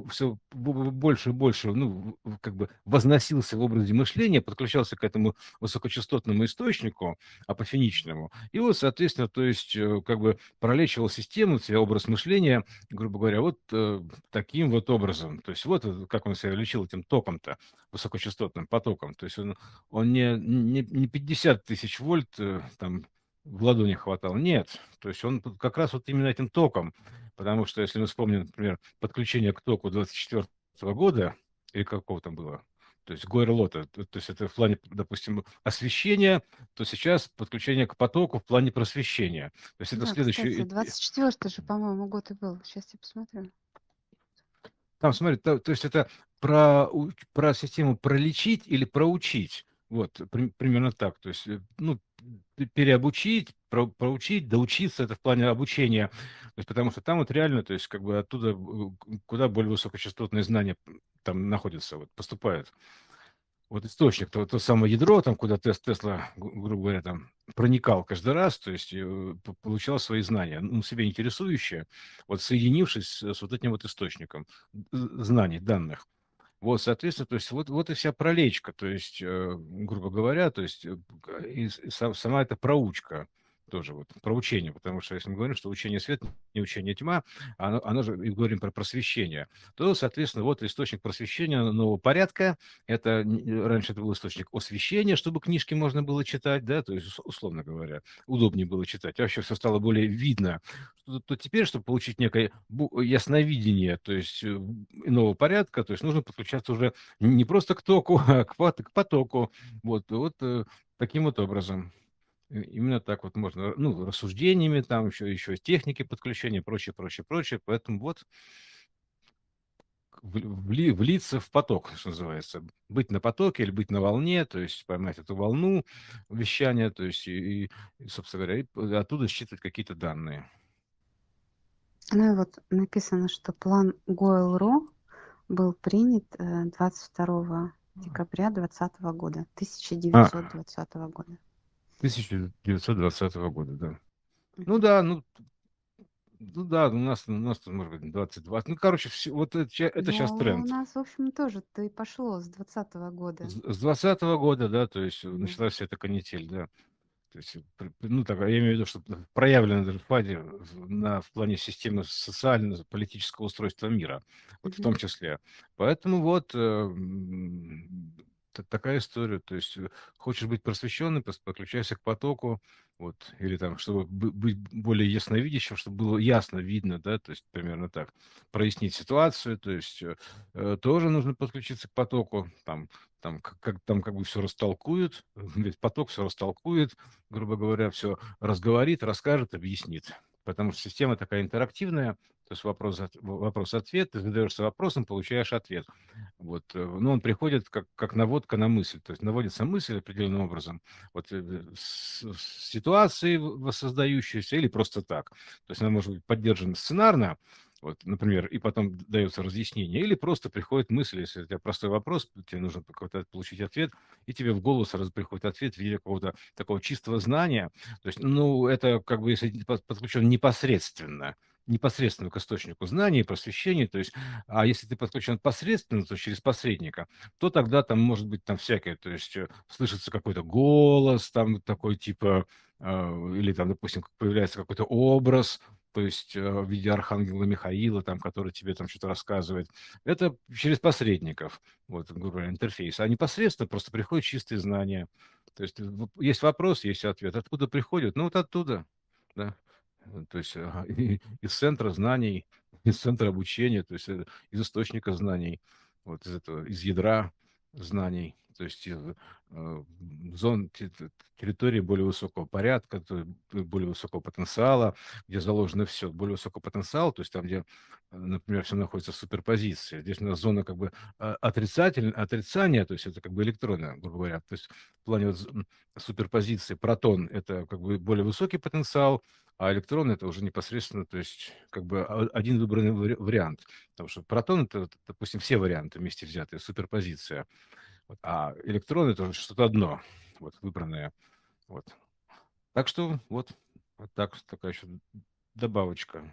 все больше и больше, ну, как бы возносился в образе мышления, подключался к этому высокочастотному источнику апофеничному. И вот, соответственно, то есть как бы пролечивал систему, себя образ мышления, грубо говоря, вот таким вот образом. То есть вот как он себя лечил этим током-то высокочастотным потоком. То есть он, он не, не, не 50 тысяч вольт э, там, в ладони хватал. Нет. То есть он как раз вот именно этим током. Потому что если мы вспомним, например, подключение к току 24 года, или какого там было, то есть Гойерлота, то есть это в плане, допустим, освещения, то сейчас подключение к потоку в плане просвещения. То есть это да, следующий... Кстати, 24 же, по-моему, год и был. Сейчас я посмотрю. Там, смотри, то, то есть это про, про систему пролечить или проучить. Вот, при, примерно так. То есть, э, ну, переобучить, про, проучить, доучиться, это в плане обучения. То есть, потому что там вот реально, то есть, как бы оттуда э, куда более высокочастотные знания там находятся, вот, поступают вот источник, то, то самое ядро, там, куда тест Тесла, грубо говоря, там проникал каждый раз, то есть э, получал свои знания, ну, себе интересующие, вот соединившись с вот этим вот источником знаний, данных. Вот, соответственно, то есть вот, вот и вся пролечка, то есть, э, грубо говоря, то есть э, и сама эта проучка тоже вот про учение, потому что если мы говорим, что учение свет, не учение тьма, оно, оно же и говорим про просвещение, то, соответственно, вот источник просвещения ну, нового порядка, это э, раньше это был источник освещения, чтобы книжки можно было читать, да, то есть, условно говоря, удобнее было читать, а вообще все стало более видно, то, то теперь, чтобы получить некое ясновидение, то есть э, нового порядка, то есть нужно подключаться уже не просто к току, а к потоку, вот, вот э, таким вот образом. Э, именно так вот можно, ну, рассуждениями, там еще, еще техники подключения, прочее, прочее, прочее. Поэтому вот вли, влиться в поток, что называется. Быть на потоке или быть на волне, то есть поймать эту волну вещания, то есть, и, и собственно говоря, и оттуда считывать какие-то данные. Ну и вот написано, что план Гойл-Ро был принят 22 э, декабря 2020 года, 1920 а. года. 1920 года, да. Ну да, ну, ну да, у нас, у нас тут, может быть, 20, Ну, короче, все, вот это, это ну, сейчас тренд. У нас, в общем, тоже-то и пошло с 20 года. С 20 года, да, то есть mm. началась вся эта канитель, да. То есть, ну, так, а я имею в виду, что проявлено даже в ФАДе на, в плане системы социального политического устройства мира, вот mm-hmm. в том числе. Поэтому вот э, такая история. То есть э, хочешь быть просвещенным, подключайся к потоку, вот, или там, чтобы быть более ясновидящим, чтобы было ясно видно, да, то есть примерно так, прояснить ситуацию, то есть э, э тоже нужно подключиться к потоку, там, там, как, там как бы все растолкуют, ведь поток все растолкует, грубо говоря, все разговорит, расскажет, объяснит потому что система такая интерактивная, то есть вопрос, вопрос-ответ, ты задаешься вопросом, получаешь ответ. Вот. Э, Но ну, он приходит как, как наводка на мысль, то есть наводится мысль определенным образом, вот, э, э, с, с ситуации воссоздающейся или просто так. То есть она может быть поддержана сценарно, вот, например, и потом дается разъяснение, или просто приходит мысль, если у тебя простой вопрос, тебе нужно получить ответ, и тебе в голос сразу приходит ответ в виде какого-то такого чистого знания. То есть, ну, это как бы если подключен непосредственно непосредственно к источнику знаний, просвещения, то есть, а если ты подключен посредственно, то через посредника, то тогда там может быть там всякое, то есть э, слышится какой-то голос, там такой типа, э, или там, допустим, появляется какой-то образ, то есть э, в виде архангела Михаила, там, который тебе там что-то рассказывает, это через посредников, вот, грубо говоря, интерфейс. А непосредственно просто приходят чистые знания. То есть э, есть вопрос, есть ответ. Откуда приходят? Ну, вот оттуда, да. Э, то есть из центра знаний, из центра обучения, то есть из источника знаний, вот из этого, из ядра знаний то есть из э, зон территории более высокого порядка, более высокого потенциала, где заложено все, более высокого потенциала, то есть там, где, э, например, все находится в суперпозиции. Здесь у нас зона как бы а, отрицатель, отрицания, то есть это как бы электроны, грубо говоря, то есть в плане вот суперпозиции протон – это как бы более высокий потенциал, а электрон это уже непосредственно, то есть как бы а, один выбранный вариант. Потому что протон это, допустим, все варианты вместе взятые, суперпозиция. Вот. А электроны это что-то одно, вот, выбранное. Вот. Так что вот, вот так, такая еще добавочка.